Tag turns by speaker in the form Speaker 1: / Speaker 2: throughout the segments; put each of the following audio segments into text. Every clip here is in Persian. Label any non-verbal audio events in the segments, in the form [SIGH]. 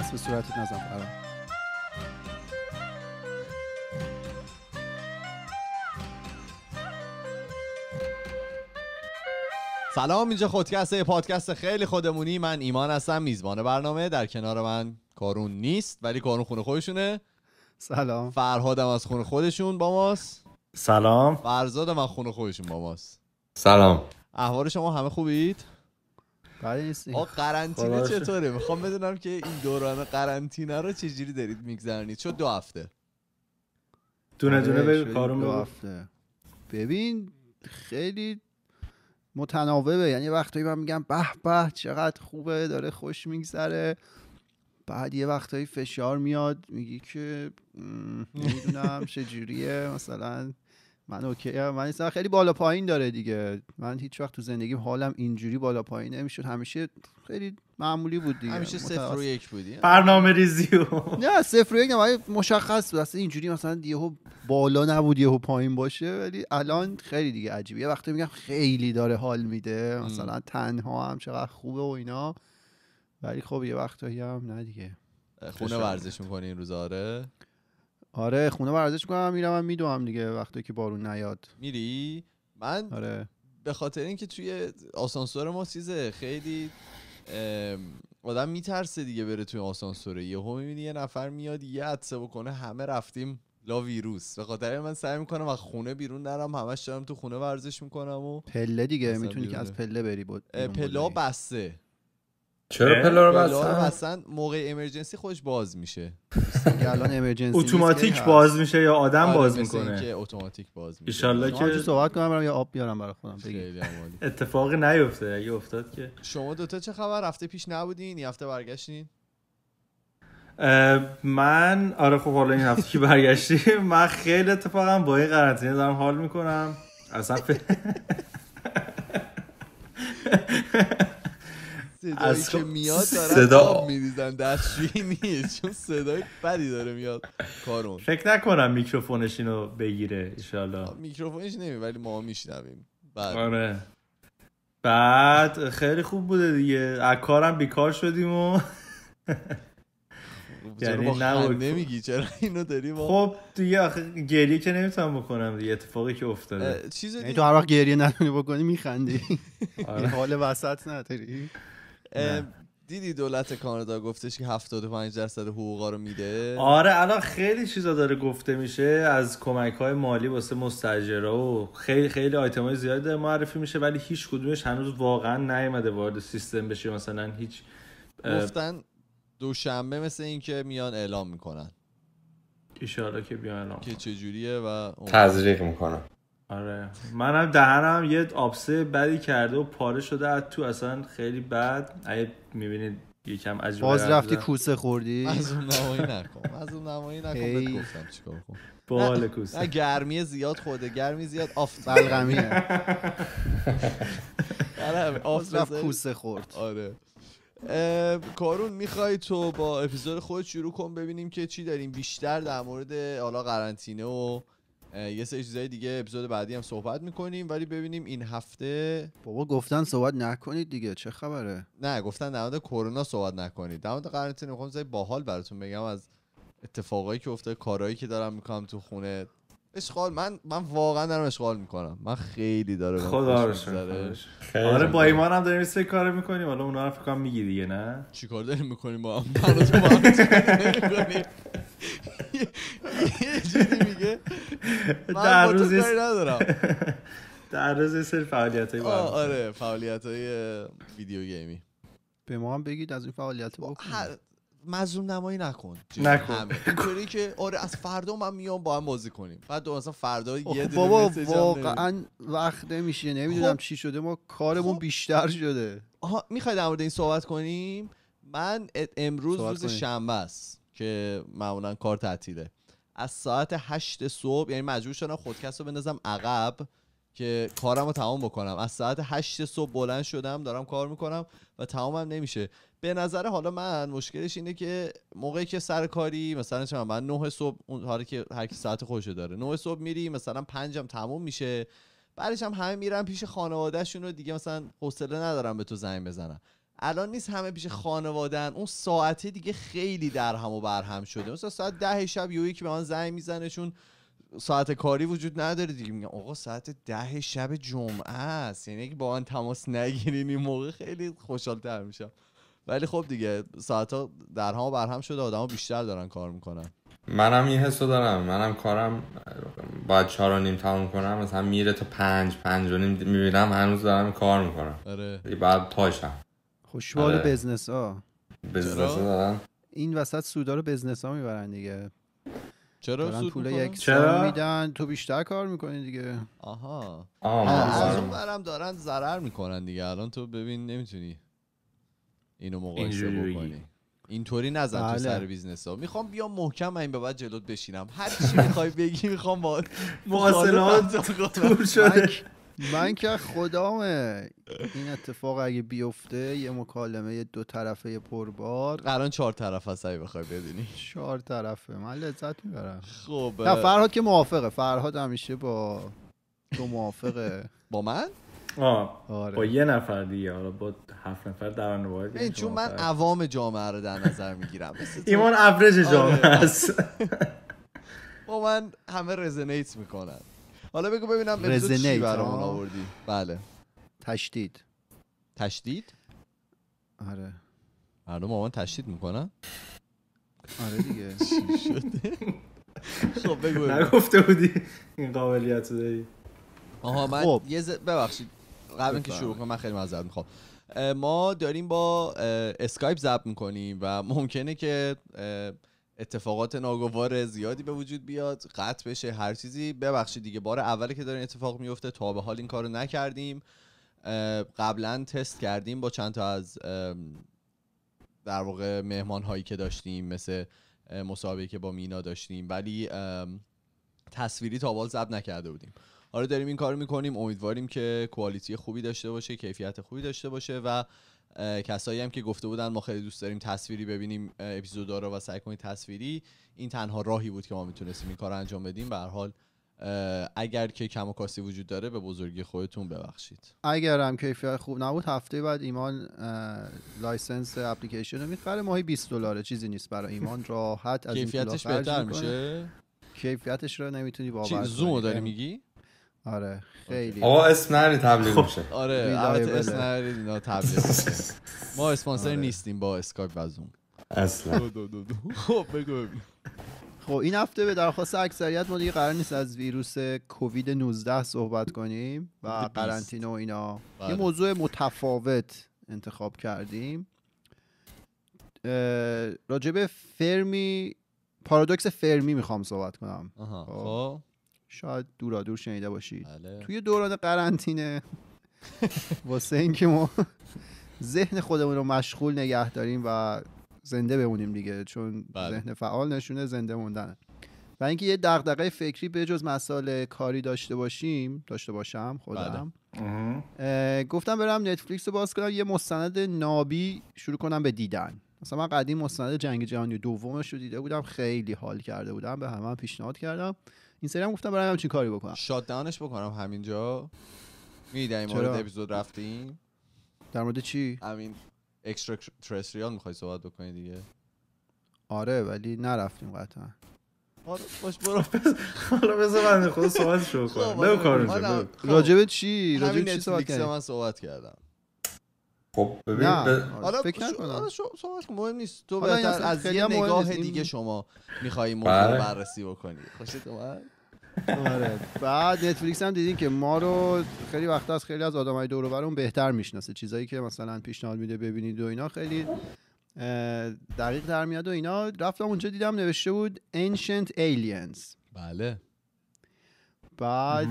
Speaker 1: دست
Speaker 2: به نزن
Speaker 3: سلام اینجا خودکسته پادکست خیلی خودمونی من ایمان هستم میزبان برنامه در کنار من کارون نیست ولی کارون خونه خودشونه سلام فرهادم از خونه خودشون با ماست سلام فرزادم از خونه خودشون با ماست سلام احوال شما همه خوبید بله، آ قرنطینه چطوره میخوام بدونم که این دوران قرنطینه رو جوری دارید میگذرونید چون دو هفته دونه آره، دونه ببین کارون دو هفته ببین خیلی
Speaker 1: متناوبه یعنی وقتایی من میگم به به چقدر خوبه داره خوش میگذره بعد یه وقتایی فشار میاد میگی که نمیدونم جوریه مثلا من اوکی من خیلی بالا پایین داره دیگه من هیچ وقت تو زندگیم حالم اینجوری بالا پایین نمیشد همیشه خیلی معمولی بود دیگه همیشه صفر و یک بودی برنامه
Speaker 2: ریزی و
Speaker 1: نه صفر و یک نه مشخص بود اصلا اینجوری مثلا یهو بالا نبود یهو پایین باشه ولی الان خیلی دیگه عجیبه وقتی میگم خیلی داره حال میده مثلا تنها هم چقدر خوبه و اینا ولی خب یه وقتایی هم نه دیگه
Speaker 3: خونه ورزش میکنی این روزاره
Speaker 1: آره خونه ورزش میکنم میرم من میدوم دیگه وقتی که بارون نیاد
Speaker 3: میری من آره به خاطر اینکه توی آسانسور ما سیزه خیلی آدم میترسه دیگه بره توی آسانسور یهو میبینی یه نفر میاد یه عدسه بکنه همه رفتیم لا ویروس به خاطر من سعی میکنم و خونه بیرون نرم همش دارم تو خونه ورزش میکنم و پله دیگه میتونی که از پله بری بود پله بسته چرا پلا رو آره، بستن موقع امرجنسی خوش باز میشه الان امرجنسی آره، اتوماتیک باز میشه یا آدم باز میکنه که اتوماتیک باز میشه ان که صحبت
Speaker 2: کنم برام یا آب بیارم برای خودم اتفاقی نیفته اگه افتاد که
Speaker 3: شما دوتا چه خبر هفته پیش نبودین یه هفته برگشتین
Speaker 2: من آره خب حالا این هفته که برگشتی من خیلی اتفاقا با این قرنطینه دارم حال میکنم اصلا [LAUGHS]
Speaker 3: صدایی که میاد دارن صدا... آب میریزن دستشویی نیست چون صدای بدی داره میاد کارون
Speaker 2: فکر نکنم میکروفونش اینو بگیره ایشالا.
Speaker 3: میکروفونش نمی ولی ما میشنویم بعد آره
Speaker 2: بعد خیلی خوب بوده دیگه از کارم بیکار شدیم و
Speaker 4: [LAUGHS] یعنی نمیگی خب. چرا
Speaker 2: اینو داری خب دیگه آخه گریه که نمیتونم
Speaker 3: بکنم دیگه اتفاقی که افتاده چیز یعنی تو
Speaker 1: هر وقت گریه نتونی بکنی میخندی [LAUGHS] آره.
Speaker 3: حال وسط نداری دیدی دولت کانادا گفتش که 75 درصد حقوقا رو میده آره
Speaker 2: الان خیلی چیزا داره گفته میشه از کمک های مالی واسه مستجرا و خیلی خیلی آیتم های زیادی داره معرفی میشه ولی هیچ کدومش هنوز واقعا
Speaker 3: نیومده وارد سیستم بشه
Speaker 2: مثلا هیچ گفتن
Speaker 3: دوشنبه مثل اینکه میان اعلام میکنن ایشالا که بیان اعلام که چجوریه و تزریق میکنن آره
Speaker 2: منم دهنم یه آبسه بدی کرده و پاره شده از تو اصلا خیلی بد اگه میبینید یکم عجیبه باز رفتی کوسه خوردی از
Speaker 3: اون نمایی نکن از اون نمایی نکن بهت گفتم چیکار کن بال کوسه گرمی زیاد خوده گرمی زیاد آف [LAUGHS] بلغمی آره آف رفت کوسه خورد آره کارون میخوای تو با اپیزود خود شروع کن ببینیم که چی داریم بیشتر در مورد حالا قرنطینه و یه سری چیزای دیگه اپیزود بعدی هم صحبت میکنیم ولی ببینیم این هفته بابا گفتن صحبت نکنید دیگه چه خبره نه گفتن در مورد کرونا صحبت نکنید در مورد قرنطینه میخوام زای باحال براتون بگم از اتفاقایی که افتاده کارهایی که دارم میکنم تو خونه اشغال من من واقعا دارم اشغال میکنم من خیلی داره خدا رو آره با
Speaker 2: ایمان هم داریم سه کار میکنیم حالا اونا رو فکر دیگه نه کار داریم میکنیم با هم [LAUGHS] [LAUGHS] [LAUGHS] در روز ندارم
Speaker 3: در روز یه فعالیت های آره فعالیت های ویدیو گیمی به ما هم بگید از این فعالیت با مظلوم نمایی نکن نکن [LAUGHS] که آره از فردا من میام با هم بازی کنیم بعد مثلا فردا یه بابا واقعا
Speaker 1: وقت نمیشه خب، نمیدونم چی شده ما کارمون خب. بیشتر شده
Speaker 3: آها در مورد این صحبت کنیم من امروز روز شنبه است که معمولا کار تعطیله از ساعت هشت صبح یعنی مجبور شدم خودکست رو بندازم عقب که کارم رو تمام بکنم از ساعت هشت صبح بلند شدم دارم کار میکنم و تمامم نمیشه به نظر حالا من مشکلش اینه که موقعی که سر کاری مثلا چه من 9 صبح اون حالا که هر کی ساعت خوش داره 9 صبح میری مثلا پنجم تموم میشه بعدش هم همه میرن پیش خانوادهشون رو دیگه مثلا حوصله ندارم به تو زنگ بزنم الان نیست همه پیش خانوادن اون ساعته دیگه خیلی در هم و بر هم شده مثلا ساعت ده شب یو که به من زنگ میزنه چون ساعت کاری وجود نداره دیگه میگم آقا ساعت ده شب جمعه است یعنی اگه با من تماس نگیرین این موقع خیلی خوشحالتر میشم ولی خب دیگه ساعت ها در هم و بر هم شده ها بیشتر دارن کار میکنن منم یه حسو
Speaker 5: دارم منم کارم باید چهار و نیم تموم کنم مثلا میره تا پنج پنج و نیم میبینم هنوز دارم کار میکنم آره. بعد پاشم خوشبال آره.
Speaker 1: بزنس ها بزنس ها این وسط
Speaker 3: سودا رو بزنس ها میبرن دیگه چرا سود پول یک چرا
Speaker 1: میدن تو بیشتر کار میکنی دیگه آها
Speaker 3: آها از اون برم دارن ضرر میکنن دیگه الان تو ببین نمیتونی اینو مقایسه بکنی اینطوری نزن تو بله. سر بیزنس ها میخوام بیام محکم این به بعد جلوت بشینم هر چی میخوای بگی میخوام با مواصلات [LAUGHS] شده من که خدامه این اتفاق
Speaker 1: اگه بیفته یه مکالمه یه دو طرفه پربار
Speaker 3: الان چهار طرف هست اگه
Speaker 1: بخوای چهار طرفه من لذت میبرم خب نه فرهاد که موافقه فرهاد همیشه
Speaker 3: با تو موافقه [LAUGHS]
Speaker 2: با من آه. آره. با یه نفر دیگه
Speaker 3: حالا با هفت نفر در این چون من عوام جامعه رو در نظر میگیرم ایمان افرج جامعه آره. است [LAUGHS] با من همه رزنیت میکنن حالا بگو ببینم رزنه چی برامون آوردی بله تشدید تشدید آره مردم مامان تشدید میکنن آره دیگه [LAUGHS] شده خب بگو نگفته بودی این قابلیت رو داری آها من خب. یه ز... ببخشید قبل اینکه شروع کنم من خیلی معذرت میخوام ما داریم با اسکایپ ضبط میکنیم و ممکنه که اتفاقات ناگوار زیادی به وجود بیاد قطع بشه هر چیزی ببخشید دیگه بار اولی که دارین اتفاق میفته تا به حال این کارو نکردیم قبلا تست کردیم با چند تا از در واقع مهمان هایی که داشتیم مثل مسابقه که با مینا داشتیم ولی تصویری تا بال ضبط نکرده بودیم حالا داریم این کارو میکنیم امیدواریم که کوالیتی خوبی داشته باشه کیفیت خوبی داشته باشه و کسایی هم که گفته بودن ما خیلی دوست داریم تصویری ببینیم اپیزودا رو و سعی کنیم تصویری این تنها راهی بود که ما میتونستیم این کار انجام بدیم به حال اگر که کم و کاسی وجود داره به بزرگی خودتون ببخشید
Speaker 1: اگر هم کیفیت خوب نبود هفته بعد ایمان لایسنس اپلیکیشن رو میخره ماهی 20 دلاره چیزی نیست برای ایمان راحت از کیفیتش بهتر میشه کیفیتش رو نمیتونی باور کنی زوم داری میگی آره خیلی آقا اسم نری تبلیغ خب، میشه آره البته اسم بله. نری تبلیغ
Speaker 3: ما اسپانسر آره. نیستیم با اسکایپ و اصلا
Speaker 1: خب بگو خب این هفته به درخواست اکثریت ما دیگه قرار نیست از ویروس کووید 19 صحبت کنیم و قرنطینه و اینا یه بله. موضوع متفاوت انتخاب کردیم راجب فرمی پارادوکس فرمی میخوام صحبت کنم خب, خب. شاید دورادور شنیده باشید بله. توی دوران قرنطینه [LAUGHS] واسه اینکه ما ذهن خودمون رو مشغول نگه داریم و زنده بمونیم دیگه چون بله. ذهن فعال نشونه زنده موندنه و اینکه یه دغدغه فکری به جز مسائل کاری داشته باشیم داشته باشم خودم بله. گفتم برم نتفلیکس رو باز کنم یه مستند نابی شروع کنم به دیدن مثلا من قدیم مستند جنگ جهانی دومش رو دیده بودم خیلی حال کرده بودم به همه پیشنهاد کردم این سری هم گفتم برای همچین کاری بکنم
Speaker 3: شات دانش بکنم همینجا میدیم مورد اپیزود رفتیم در مورد چی همین اکسترا ترسریال میخوای صحبت بکنی دیگه
Speaker 1: آره ولی نرفتیم قطعا
Speaker 3: آره باش برو حالا بذار من خود صحبت شو خب، کنم نه کار راجب چی راجب چی صحبت من صحبت کردم
Speaker 5: خب ببین آره. حالا فکر
Speaker 3: نکنم صحبت مهم نیست تو بهتر از یه نگاه دیگه شما میخوایی موضوع بله. بررسی بکنی خوشت اومد آره.
Speaker 1: بعد نتفلیکس هم دیدین که ما رو خیلی وقت از خیلی از آدمای دور و بهتر میشناسه چیزایی که مثلا پیشنهاد میده ببینید و اینا خیلی دقیق در میاد و اینا رفتم اونجا دیدم نوشته بود Ancient Aliens بله بعد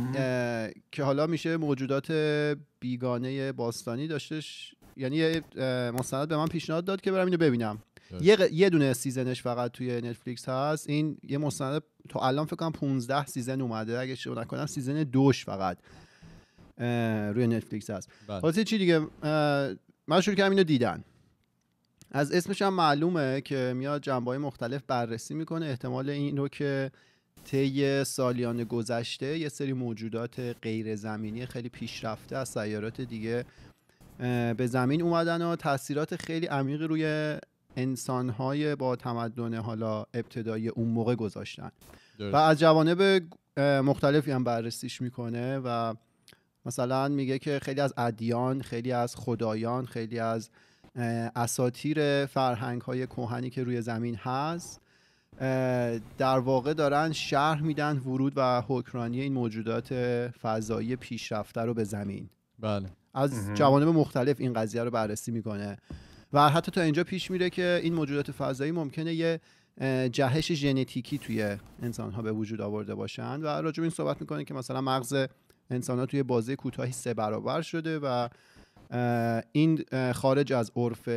Speaker 1: که حالا میشه موجودات بیگانه باستانی داشتش یعنی مستند به من پیشنهاد داد که برم اینو ببینم یه, یه دونه سیزنش فقط توی نتفلیکس هست این یه مستند تا الان فکر کنم 15 سیزن اومده اگه اشتباه نکنم سیزن دوش فقط روی نتفلیکس هست خلاص بله. چی دیگه من شروع کردم اینو دیدن از اسمش هم معلومه که میاد جنبه مختلف بررسی میکنه احتمال این رو که طی سالیان گذشته یه سری موجودات غیر زمینی خیلی پیشرفته از سیارات دیگه به زمین اومدن و تاثیرات خیلی عمیقی روی انسانهای با تمدن حالا ابتدایی اون موقع گذاشتن و از جوانب مختلفی هم بررسیش میکنه و مثلا میگه که خیلی از ادیان خیلی از خدایان خیلی از اساتیر فرهنگ های کوهنی که روی زمین هست در واقع دارن شرح میدن ورود و حکرانی این موجودات فضایی پیشرفته رو به زمین بله از جوانب مختلف این قضیه رو بررسی میکنه و حتی تا اینجا پیش میره که این موجودات فضایی ممکنه یه جهش ژنتیکی توی انسان ها به وجود آورده باشند و راجع این صحبت میکنه که مثلا مغز انسان توی بازه کوتاهی سه برابر شده و این خارج از عرف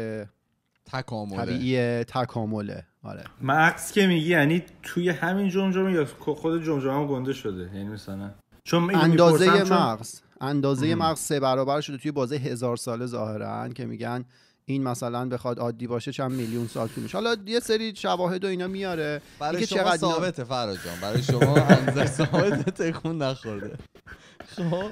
Speaker 1: تکامله طبیعی تکامله آره
Speaker 2: مغز که میگی یعنی توی همین جمجمه یا خود جمجمه هم گنده شده یعنی مثلا چون اندازه مغز
Speaker 1: اندازه مغز سه برابر شده توی بازه هزار ساله ظاهرا که میگن این مثلا بخواد عادی باشه چند میلیون سال طول حالا یه سری شواهد و اینا میاره برای شما چقدر ثابته فراد برای شما همزه
Speaker 4: ثابت
Speaker 1: تکون نخورده خب,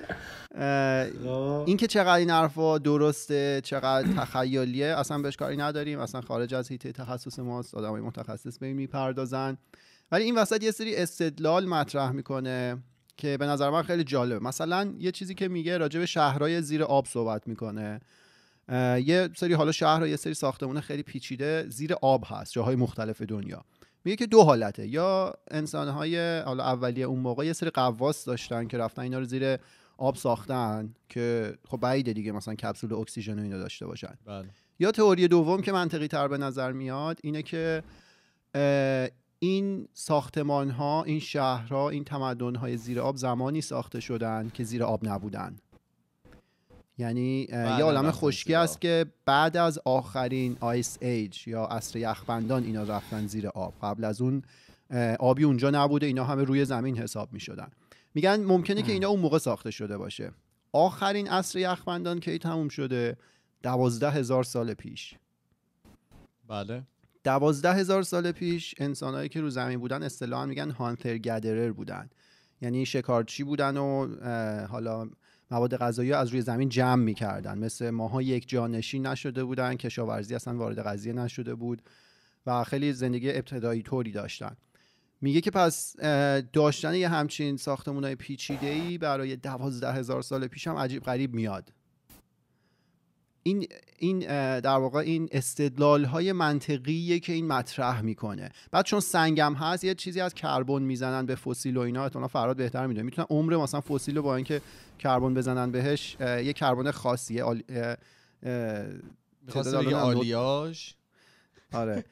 Speaker 1: خب. این که چقدر این حرفا درسته چقدر تخیلیه اصلا بهش کاری نداریم اصلا خارج از حیطه تخصص ماست های متخصص به این میپردازن ولی این وسط یه سری استدلال مطرح میکنه که به نظر من خیلی جالبه مثلا یه چیزی که میگه راجع به شهرهای زیر آب صحبت میکنه یه سری حالا شهر و یه سری ساختمون خیلی پیچیده زیر آب هست جاهای مختلف دنیا میگه که دو حالته یا انسانهای حالا اولیه اون موقع یه سری قواس داشتن که رفتن اینا رو زیر آب ساختن که خب بعیده دیگه مثلا کپسول اکسیژن و اینا داشته باشن بله. یا تئوری دوم که منطقی تر به نظر میاد اینه که این ساختمان ها این شهرها این تمدن های زیر آب زمانی ساخته شدن که زیر آب نبودن یعنی یه عالم خشکی است که بعد از آخرین آیس ایج یا عصر یخبندان اینا رفتن زیر آب قبل از اون آبی اونجا نبوده اینا همه روی زمین حساب می شدن میگن ممکنه که اینا اون موقع ساخته شده باشه آخرین عصر یخبندان کی تموم شده دوازده هزار سال پیش بله دوازده هزار سال پیش انسانهایی که رو زمین بودن اصطلاحا میگن هانتر گدرر بودن یعنی شکارچی بودن و حالا مواد غذایی از روی زمین جمع میکردن مثل ماها یک جانشین نشده بودن کشاورزی اصلا وارد قضیه نشده بود و خیلی زندگی ابتدایی طوری داشتن میگه که پس داشتن یه همچین ساختمون های پیچیده ای برای دوازده هزار سال پیش هم عجیب غریب میاد این این در واقع این استدلال های منطقیه که این مطرح میکنه بعد چون سنگم هست یه چیزی از کربن میزنن به فسیل و اینا اتونا فراد بهتر میدونه میتونن عمر مثلا فسیل رو با اینکه کربن بزنن بهش یه کربن خاصیه آل... آلیاژ آره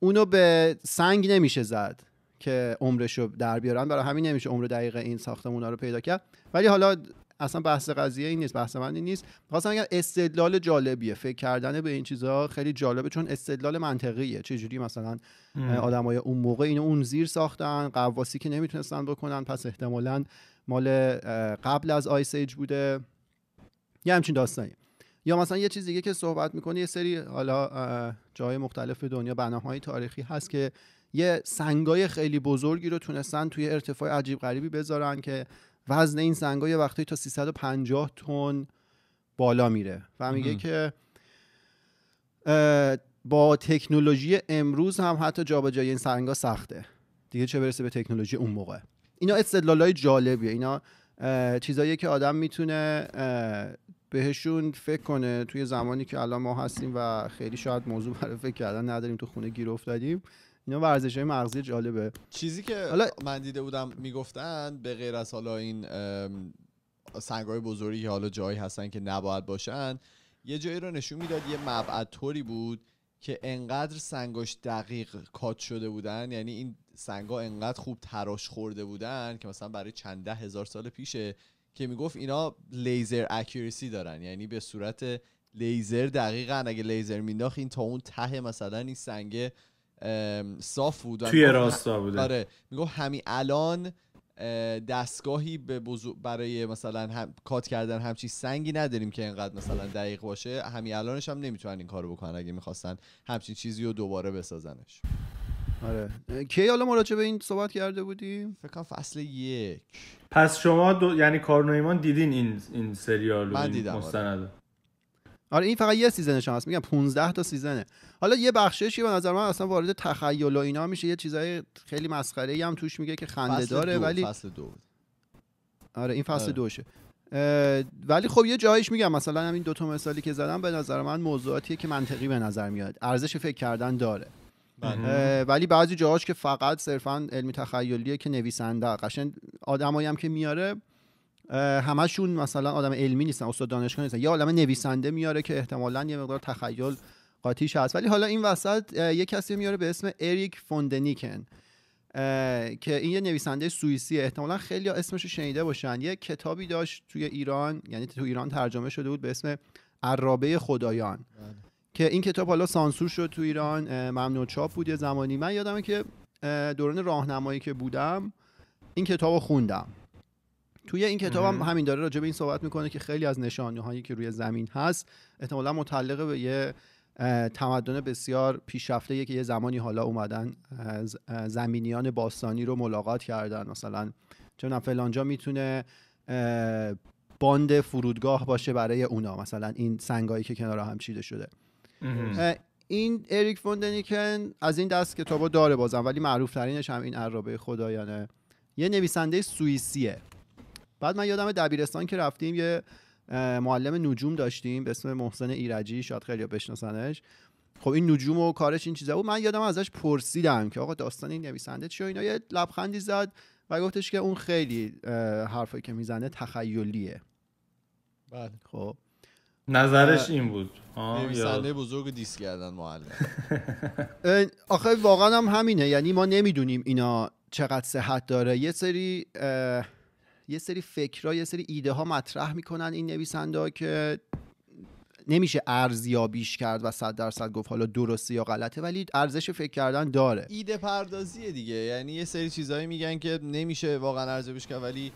Speaker 1: اونو به سنگ نمیشه زد که عمرش رو در بیارن برای همین نمیشه عمر دقیق این ساختمون رو پیدا کرد ولی حالا اصلا بحث قضیه این نیست بحث من این نیست خواستم اگر استدلال جالبیه فکر کردن به این چیزها خیلی جالبه چون استدلال منطقیه چه جوری مثلا آدمای اون موقع اینو اون زیر ساختن قواسی که نمیتونستن بکنن پس احتمالا مال قبل از آیس ایج بوده یه همچین داستانی یا مثلا یه چیز دیگه که صحبت میکنه یه سری حالا جای مختلف دنیا بناهای تاریخی هست که یه سنگای خیلی بزرگی رو تونستن توی ارتفاع عجیب غریبی بذارن که وزن این سنگا یه وقتی تا 350 تن بالا میره و میگه که با تکنولوژی امروز هم حتی جابجایی این سنگا سخته دیگه چه برسه به تکنولوژی اون موقع اینا های جالبیه اینا چیزایی که آدم میتونه بهشون فکر کنه توی زمانی که الان ما هستیم و خیلی شاید موضوع برای فکر کردن نداریم تو خونه گیر افتادیم اینا ورزش های مغزی جالبه چیزی که حالا
Speaker 3: من دیده بودم میگفتن به غیر از حالا این سنگ های بزرگی که حالا جایی هستن که نباید باشن یه جایی رو نشون میداد یه مبعد طوری بود که انقدر سنگاش دقیق کات شده بودن یعنی این سنگا انقدر خوب تراش خورده بودن که مثلا برای چند ده هزار سال پیشه که میگفت اینا لیزر اکورسی دارن یعنی به صورت لیزر دقیقا اگه لیزر مینداخت این تا اون ته مثلا این سنگه صاف بود توی راستا بوده آره همین الان دستگاهی به بزرگ برای مثلا هم... کات کردن همچی سنگی نداریم که اینقدر مثلا دقیق باشه همین الانش هم نمیتونن این کارو بکنن اگه میخواستن همچین چیزی رو دوباره بسازنش آره کی حالا مراجعه به این صحبت کرده بودیم فکر کنم فصل یک
Speaker 2: پس شما دو... یعنی کارنویمان دیدین این این سریال من دیدم آره. مستند
Speaker 1: آره این فقط یه سیزنش هست میگم 15 تا سیزنه حالا یه بخششی به نظر من اصلا وارد تخیل و اینا میشه یه چیزای خیلی ای هم توش میگه که خنده داره ولی فصل دو آره این فصل آره. دوشه ولی خب یه جایش میگم مثلا همین دو تا مثالی که زدم به نظر من موضوعاتیه که منطقی به نظر میاد ارزش فکر کردن داره بله. ولی بعضی جاهاش که فقط صرفا علمی تخیلیه که نویسنده قشن آدمایی هم که میاره همشون مثلا آدم علمی نیستن استاد دانشگاه نیستن یا آدم نویسنده میاره که احتمالا یه مقدار تخیل قاطیش هست ولی حالا این وسط یه کسی میاره به اسم اریک فوندنیکن که این یه نویسنده سوئیسیه احتمالا خیلی اسمش رو شنیده باشن یه کتابی داشت توی ایران یعنی تو ایران ترجمه شده بود به اسم عرابه خدایان بله. که این کتاب حالا سانسور شد تو ایران ممنوع چاپ بود یه زمانی من یادمه که دوران راهنمایی که بودم این کتاب خوندم توی این کتاب هم همین داره راجع به این صحبت میکنه که خیلی از نشانه هایی که روی زمین هست احتمالا متعلق به یه تمدن بسیار پیشرفته که یه زمانی حالا اومدن از زمینیان باستانی رو ملاقات کردن مثلا چون فلانجا میتونه باند فرودگاه باشه برای اونا مثلا این سنگایی که کنار هم چیده شده این اریک فوندنیکن از این دست کتابا داره بازم ولی معروف ترینش هم این عرابه خدایانه یه نویسنده سوئیسیه بعد من یادم دبیرستان که رفتیم یه معلم نجوم داشتیم به اسم محسن ایرجی شاید خیلی بشناسنش خب این نجوم و کارش این چیزا بود من یادم ازش پرسیدم که آقا داستان این نویسنده چیه اینا یه لبخندی زد و گفتش که اون خیلی حرفایی که میزنه تخیلیه بله خب نظرش این بود نویسنده
Speaker 3: بزرگ دیس کردن معلم [LAUGHS] آخه
Speaker 1: واقعا هم همینه یعنی ما نمیدونیم اینا چقدر صحت داره یه سری یه سری فکرها یه سری ایده ها مطرح میکنن این نویسنده که نمیشه ارزیابیش کرد و صد درصد گفت حالا درسته یا غلطه ولی ارزش فکر کردن داره
Speaker 3: ایده پردازیه دیگه یعنی یه سری چیزهایی میگن که نمیشه واقعا ارزیابیش کرد ولی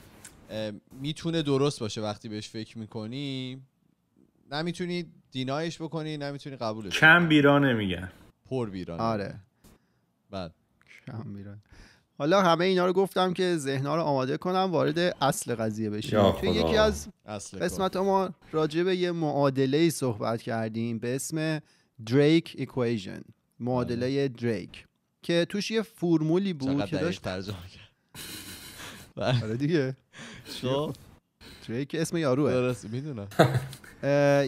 Speaker 3: میتونه درست باشه وقتی بهش فکر میکنی نمیتونی دینایش بکنی نمیتونی قبولش
Speaker 2: کم بیرانه نمیگن پر
Speaker 3: بیرا آره
Speaker 2: بعد کم بیرا
Speaker 1: حالا همه اینا رو گفتم که ذهنها رو آماده کنم وارد اصل قضیه بشیم توی یکی از قسمت ما راجع به یه معادله صحبت کردیم به اسم دریک ایکویژن معادله دریک آره. که توش یه فرمولی بود که داشت ترجمه کرد آره دیگه خب. که اسم یاروه درست میدونم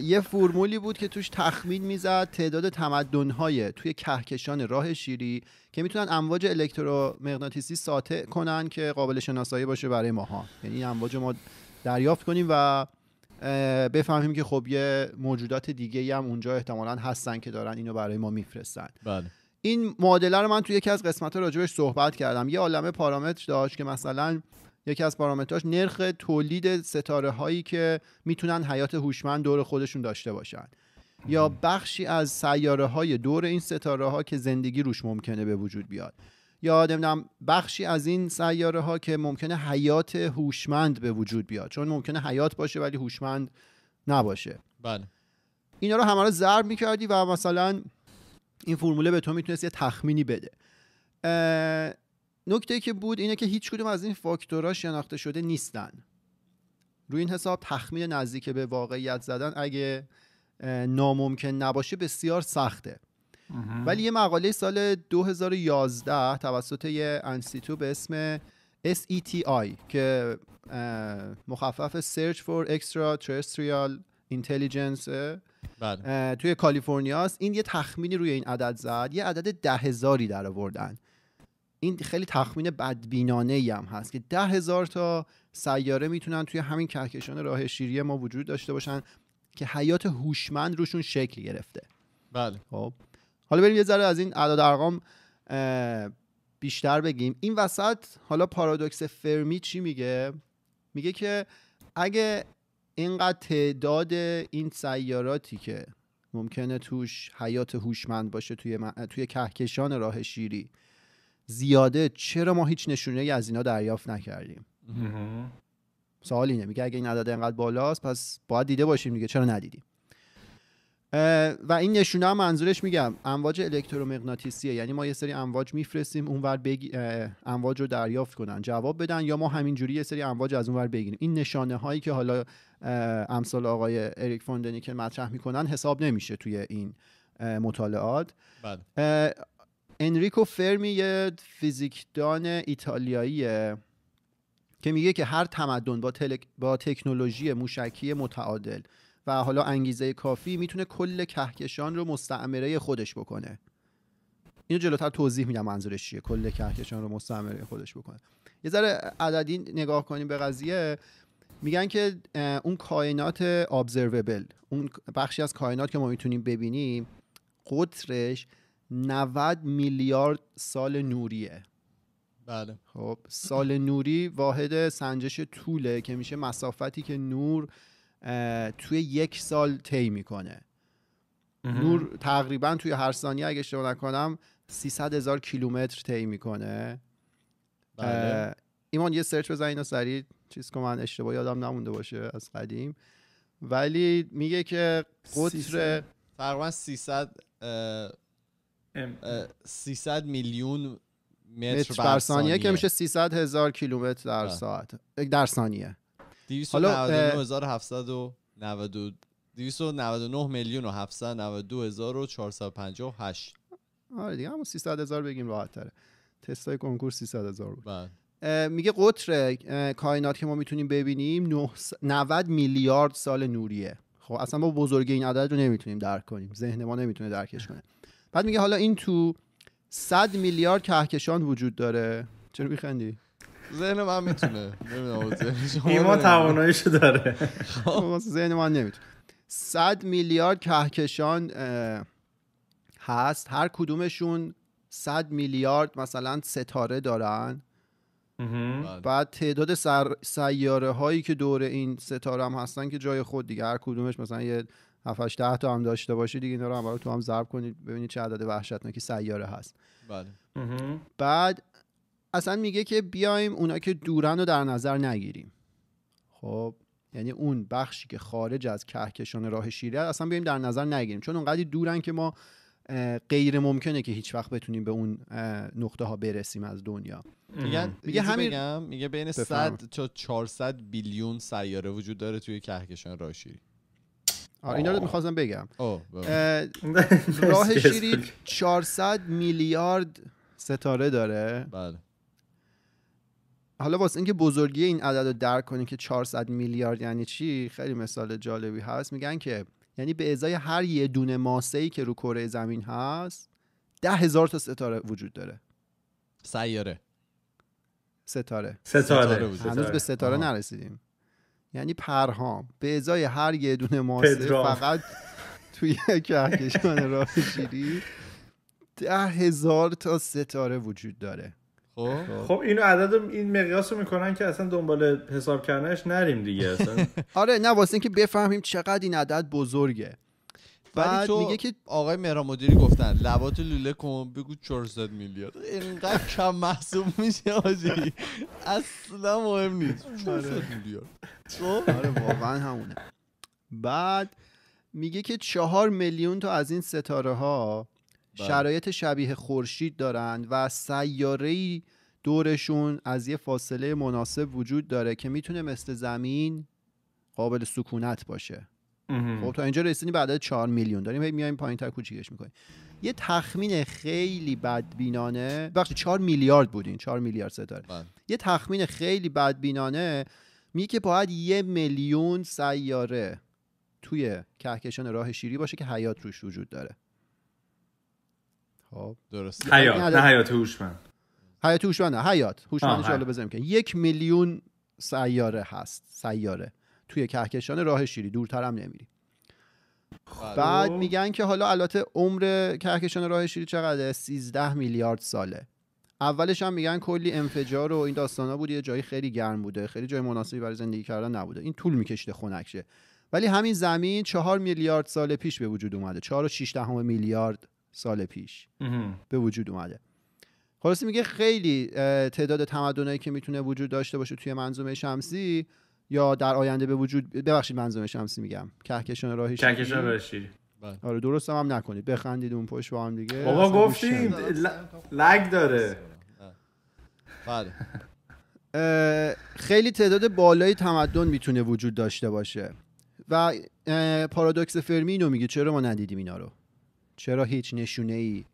Speaker 1: یه فرمولی بود که توش تخمین میزد تعداد تمدنهای توی کهکشان راه شیری که میتونن امواج الکترومغناطیسی ساطع کنن که قابل شناسایی باشه برای ماها یعنی امواج ما دریافت کنیم و بفهمیم که خب یه موجودات دیگه هم اونجا احتمالا هستن که دارن اینو برای ما میفرستن بله این معادله رو من توی یکی از قسمت راجبش صحبت کردم یه عالمه پارامتر داشت که مثلا یکی از پارامترهاش نرخ تولید ستاره هایی که میتونن حیات هوشمند دور خودشون داشته باشن یا بخشی از سیاره های دور این ستاره ها که زندگی روش ممکنه به وجود بیاد یا نمیدونم بخشی از این سیاره ها که ممکنه حیات هوشمند به وجود بیاد چون ممکنه حیات باشه ولی هوشمند نباشه بله اینا رو همه رو ضرب میکردی و مثلا این فرموله به تو میتونست یه تخمینی بده نکته که بود اینه که هیچ کدوم از این فاکتورها شناخته شده نیستن روی این حساب تخمین نزدیک به واقعیت زدن اگه ناممکن نباشه بسیار سخته ولی یه مقاله سال 2011 توسط یه انستیتو به اسم SETI که مخفف Search for Extraterrestrial Intelligence بله. توی کالیفرنیاست این یه تخمینی روی این عدد زد یه عدد ده هزاری در آوردن این خیلی تخمین بدبینانه ای هم هست که ده هزار تا سیاره میتونن توی همین کهکشان راه شیری ما وجود داشته باشن که حیات هوشمند روشون شکل گرفته بله خب حالا بریم یه ذره از این اعداد ارقام بیشتر بگیم این وسط حالا پارادوکس فرمی چی میگه میگه که اگه اینقدر تعداد این سیاراتی که ممکنه توش حیات هوشمند باشه توی, توی کهکشان راه شیری زیاده چرا ما هیچ نشونه از اینا دریافت نکردیم سوال اینه میگه اگه این عدد انقدر بالاست پس باید دیده باشیم دیگه چرا ندیدیم و این نشونه هم منظورش میگم امواج الکترومغناطیسیه یعنی ما یه سری امواج میفرستیم اونور بگی امواج رو دریافت کنن جواب بدن یا ما همینجوری یه سری امواج از اونور بگیریم این نشانه هایی که حالا امثال آقای اریک فوندنی که مطرح میکنن حساب نمیشه توی این مطالعات بله. انریکو فرمی یه فیزیکدان ایتالیاییه که میگه که هر تمدن با, با تکنولوژی موشکی متعادل و حالا انگیزه کافی میتونه کل کهکشان رو مستعمره خودش بکنه اینو جلوتر توضیح میدم منظورش چیه کل کهکشان رو مستعمره خودش بکنه یه ذره عددی نگاه کنیم به قضیه میگن که اون کائنات ابزروبل اون بخشی از کائنات که ما میتونیم ببینیم قطرش 90 میلیارد سال نوریه بله خب سال نوری واحد سنجش طوله که میشه مسافتی که نور توی یک سال طی میکنه نور تقریبا توی هر ثانیه اگه اشتباه نکنم 300 هزار کیلومتر طی میکنه بله. ایمان یه سرچ بزن اینو سریع چیز که من اشتباه یادم نمونده باشه از قدیم ولی میگه که
Speaker 3: قطر تقریبا 300 300 میلیون متر بر ثانیه که میشه
Speaker 1: 300 هزار کیلومتر در ساعت در ثانیه
Speaker 3: 299 میلیون و و 458. آره دیگه همون 300 هزار بگیم
Speaker 1: راحت تره تستای کنکور 300 هزار بود بله. میگه قطر کائنات که ما میتونیم ببینیم 90 میلیارد سال نوریه خب اصلا ما بزرگی این عدد رو نمیتونیم درک کنیم ذهن ما نمیتونه درکش کنه بعد میگه حالا این تو 100 میلیارد کهکشان وجود داره چرا میخندی ذهن من میتونه ایما تواناییشو داره خب. خب. ذهن من نمیتونه 100 میلیارد کهکشان هست هر کدومشون 100 میلیارد مثلا ستاره دارن بله. بعد تعداد سیاره هایی که دور این ستاره هم هستن که جای خود دیگه هر کدومش مثلا یه 7 ده تا هم داشته باشی دیگه اینا رو هم تو هم ضرب کنید ببینید چه عدد وحشتناکی سیاره هست بله بعد اصلا میگه که بیایم اونا که دورن رو در نظر نگیریم خب یعنی اون بخشی که خارج از کهکشان راه شیری اصلا بیایم در نظر نگیریم چون اونقدی دورن که ما غیر ممکنه که هیچ وقت بتونیم به اون نقطه ها برسیم از دنیا
Speaker 3: میگه همین میگه بین 100 تا 400 بیلیون سیاره وجود داره توی کهکشان راه شیری
Speaker 1: اینا رو میخواستم بگم
Speaker 4: بله. [LAUGHS] راه شیری
Speaker 1: 400 میلیارد ستاره داره بله حالا واسه اینکه بزرگی این عدد رو درک کنیم که 400 میلیارد یعنی چی خیلی مثال جالبی هست میگن که یعنی به ازای هر یه دونه ماسه ای که رو کره زمین هست ده هزار تا ستاره وجود داره سیاره ستاره
Speaker 3: ستاره, هنوز به ستاره نرسیدیم
Speaker 1: یعنی پرهام به ازای هر یه دونه ماسه فقط
Speaker 2: توی کهکشان راه شیری ده هزار تا ستاره وجود داره
Speaker 4: خب خب, خب،
Speaker 2: اینو عدد این مقیاس رو میکنن که اصلا دنبال حساب
Speaker 3: کردنش نریم دیگه اصلا
Speaker 2: [LAUGHS] آره نه واسه اینکه بفهمیم چقدر این عدد بزرگه
Speaker 1: بعد میگه
Speaker 3: که آقای مهران مدیری گفتن لبات لوله کن بگو 400 میلیارد اینقدر کم محسوب میشه آجی اصلا مهم نیست 400 آره. میلیارد
Speaker 1: خب؟ آره واقعا همونه بعد میگه که چهار میلیون تا از این ستاره ها بله. شرایط شبیه خورشید دارند و سیاره دورشون از یه فاصله مناسب وجود داره که میتونه مثل زمین قابل سکونت باشه خب تا اینجا رسیدیم بعد 4 میلیون داریم هی میایم پایینتر کوچیکش میکنیم یه تخمین خیلی بدبینانه وقتی 4 میلیارد بودین 4 میلیارد ستاره بله. یه تخمین خیلی بدبینانه میگه که باید یه میلیون سیاره توی کهکشان راه شیری باشه که حیات روش وجود داره
Speaker 3: خب درست یعنی حیات نه حیات هوشمند
Speaker 1: حیات هوشمند حیات هوشمند جالب که یک میلیون سیاره هست سیاره توی کهکشان راه شیری هم نمیری خب. بعد میگن که حالا البته عمر کهکشان راه شیری چقدره 13 میلیارد ساله اولش هم میگن کلی انفجار و این داستانا بود یه جایی خیلی گرم بوده خیلی جای مناسبی برای زندگی کردن نبوده این طول میکشته خنکشه ولی همین زمین چهار میلیارد سال پیش به وجود اومده چهار و میلیارد سال پیش به وجود اومده خلاصه میگه خیلی تعداد تمدنایی که میتونه وجود داشته باشه توی منظومه شمسی یا در آینده به وجود ببخشید منظومه شمسی میگم کهکشان راهی کهکشان راهی بله. آره درست هم نکنید بخندید اون پشت با هم دیگه بابا گفتیم لگ داره بله. خیلی تعداد بالای تمدن میتونه وجود داشته باشه و پارادوکس فرمی اینو میگه چرا ما ندیدیم اینا رو چرا هیچ نشونه ای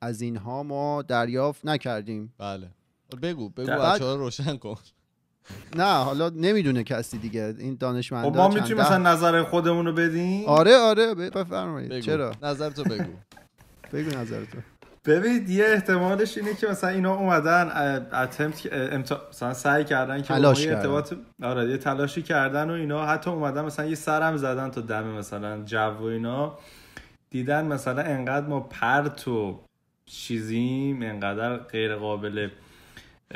Speaker 1: از اینها ما دریافت نکردیم بله بگو بگو بچه‌ها روشن کن نه حالا نمیدونه کسی دیگه این دانشمندا خب، ما میتونیم مثلا
Speaker 2: نظر خودمون رو بدیم آره آره بفرمایید چرا نظر تو بگو [LAUGHS] بگو نظر تو ببینید یه احتمالش اینه که مثلا اینا اومدن اتمت مثلا سعی کردن که تلاش ارتباط آره یه تلاشی کردن و اینا حتی اومدن مثلا یه سرم زدن تا دم مثلا جو و اینا دیدن مثلا انقدر ما پرت و چیزیم انقدر غیر قابل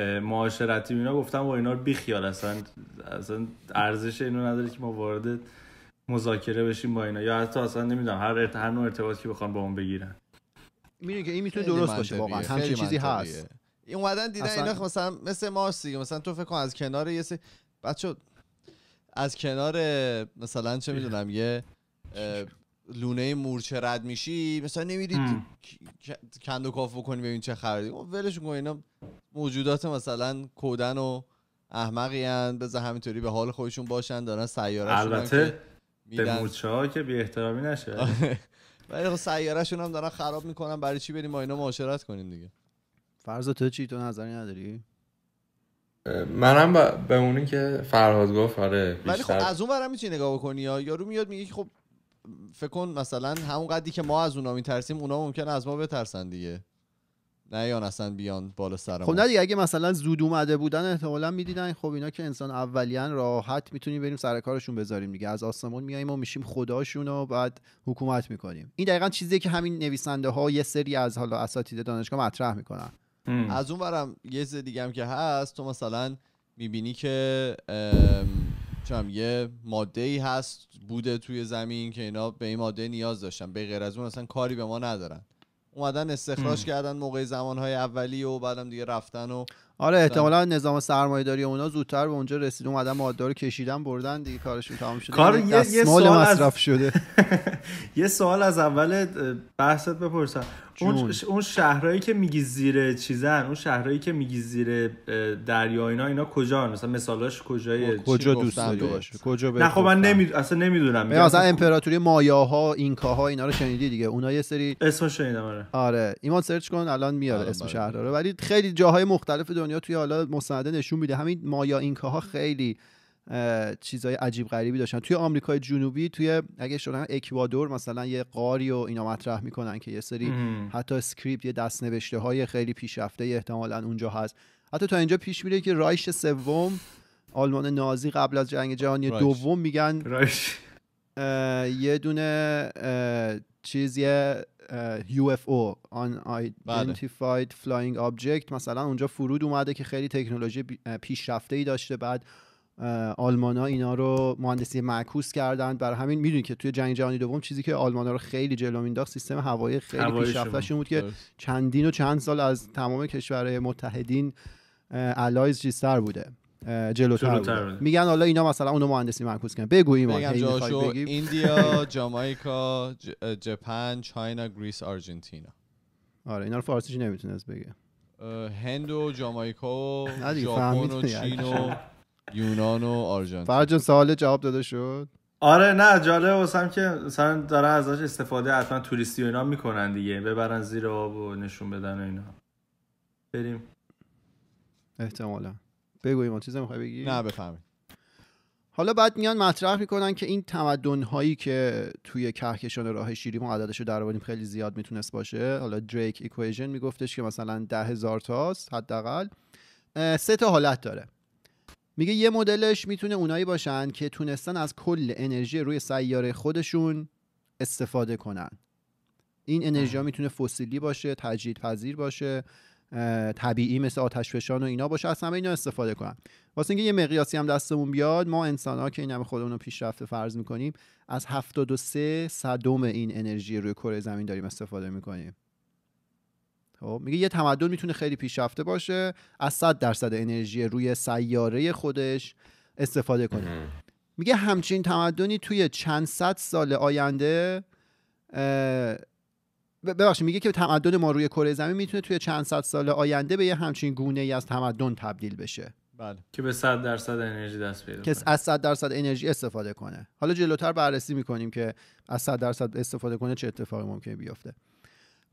Speaker 2: معاشرتی اینا گفتم با اینا بی خیال اصلا اصلا ارزش اینو نداره که ما وارد مذاکره بشیم با اینا یا حتی اصلا نمیدونم هر ارت... هر نوع ارتباطی که بخوان با اون بگیرن
Speaker 3: میدونی که این میتونه درست باشه واقعا
Speaker 2: همچین چیزی هست
Speaker 3: این اومدن دیدن اصلا... اینا خب مثلا مثل مارسی مثلا تو فکر کن از کنار یه سی بچه از کنار مثلا چه میدونم یه لونه مورچه رد میشی مثلا نمیدید کند و کاف بکنی ببین چه خبره ولش کن اینا موجودات مثلا کودن و احمقی هن بذار همینطوری به حال خودشون باشن دارن سیاره البته به مورچه
Speaker 2: ها که بی احترامی
Speaker 3: نشه آره. ولی خب سیاره شون هم دارن خراب میکنن برای چی بریم ما اینا معاشرت کنیم دیگه فرض تو چی تو نظری نداری
Speaker 5: منم به اونی که فرهاد گفت آره ولی خب از
Speaker 3: اون برم میتونی نگاه بکنی یا یارو میاد میگه خب فکر کن مثلا همون قدی که ما از اونا میترسیم اونا ممکنه از ما بترسن دیگه نه اصلا بیان بالا سر خب نه دیگه اگه
Speaker 1: مثلا زود اومده بودن احتمالا میدیدن خب اینا که انسان اولیان راحت میتونیم بریم سر کارشون بذاریم دیگه از آسمون میاییم و میشیم خداشون و بعد
Speaker 3: حکومت میکنیم
Speaker 1: این دقیقا چیزیه که همین نویسنده ها یه سری از حالا اساتید دانشگاه مطرح میکنن
Speaker 3: از اون برم یه چیز دیگه هم که هست تو مثلا میبینی که یه ماده ای هست بوده توی زمین که اینا به این ماده نیاز داشتن به غیر از اون اصلا کاری به ما ندارن اومدن استخراج کردن موقع زمانهای اولی و بعدم دیگه رفتن و آره احتمالا نظام داری اونا زودتر به اونجا رسید اومدن
Speaker 1: مواد رو کشیدن بردن دیگه کارشون تمام شده کار یه, مصرف از... شده
Speaker 2: [LAUGHS] یه سوال از اول بحثت بپرسم اون شهرهایی که میگی زیر چیزن اون شهرهایی که میگی زیر دریا اینا اینا کجا مثلا مثالاش کجای
Speaker 1: کجا دوست داری کجا نه خب
Speaker 2: من نمی... اصلا نمیدونم مثلا
Speaker 1: امپراتوری مایاها اینکاها اینا رو شنیدی دیگه اونها یه سری اسمش شنیدم آره آره ایمان سرچ کن الان میاره اسم بله. شهرها رو ولی خیلی جاهای مختلف دنیا توی حالا مصاحبه نشون میده همین مایا اینکاها خیلی چیزای عجیب غریبی داشتن توی آمریکای جنوبی توی اگه شدن اکوادور مثلا یه قاری و اینا مطرح میکنن که یه سری حتی اسکریپت یه دست نوشته های خیلی پیشرفته احتمالا اونجا هست حتی تا اینجا پیش میره که رایش سوم آلمان نازی قبل از جنگ جهانی دوم میگن رایش. یه دونه چیز یه بله. UFO Unidentified Flying Object مثلا اونجا فرود اومده که خیلی تکنولوژی پیشرفته ای داشته بعد آلمان ها اینا رو مهندسی معکوس کردن بر همین میدونی که توی جنگ جهانی دوم چیزی که آلمان ها رو خیلی جلو مینداخت سیستم هوایی خیلی پیشرفتهشون بود که چندین و چند سال از تمام کشورهای متحدین الایز چیزتر بوده جلوتر بوده. میگن حالا اینا مثلا اونو مهندسی معکوس کردن بگو ایمان
Speaker 3: ایندیا [LAUGHS] جامایکا ژاپن چاینا گریس آرژانتینا آره اینا رو فارسی نمیتونه بگه هند و جامایکا و ژاپن و چین و یعنی. یونان و آرژانتین فرجان
Speaker 1: سوال جواب داده شد
Speaker 2: آره نه جالب واسم که مثلا دارن ازش استفاده حتما توریستی و اینا میکنن دیگه ببرن زیر آب و نشون بدن و اینا بریم
Speaker 1: احتمالا بگو ما چیز میخوای بگی نه بفهمید حالا بعد میان مطرح میکنن که این تمدن هایی که توی کهکشان راه شیری ما عددش رو درآوریم خیلی زیاد میتونست باشه حالا دریک ایکویژن میگفتش که مثلا ده هزار تاست حداقل سه تا حالت داره میگه یه مدلش میتونه اونایی باشن که تونستن از کل انرژی روی سیاره خودشون استفاده کنن این انرژی ها میتونه فسیلی باشه تجدید پذیر باشه طبیعی مثل آتش فشان و اینا باشه از همه اینا استفاده کنن واسه اینکه یه مقیاسی هم دستمون بیاد ما انسان ها که این همه خودمون رو پیشرفته فرض میکنیم از 73 صدم این انرژی روی کره زمین داریم استفاده میکنیم خب، میگه یه تمدن میتونه خیلی پیشرفته باشه از 100 درصد انرژی روی سیاره خودش استفاده کنه میگه همچین تمدنی توی چند صد سال آینده ببخشید میگه که تمدن ما روی کره زمین میتونه توی چند صد سال آینده به یه همچین گونه ای از تمدن تبدیل بشه
Speaker 2: بله که به 100 درصد انرژی دست پیدا که از
Speaker 1: 100 درصد انرژی استفاده کنه حالا جلوتر بررسی میکنیم که از 100 درصد استفاده کنه چه اتفاقی ممکنه بیفته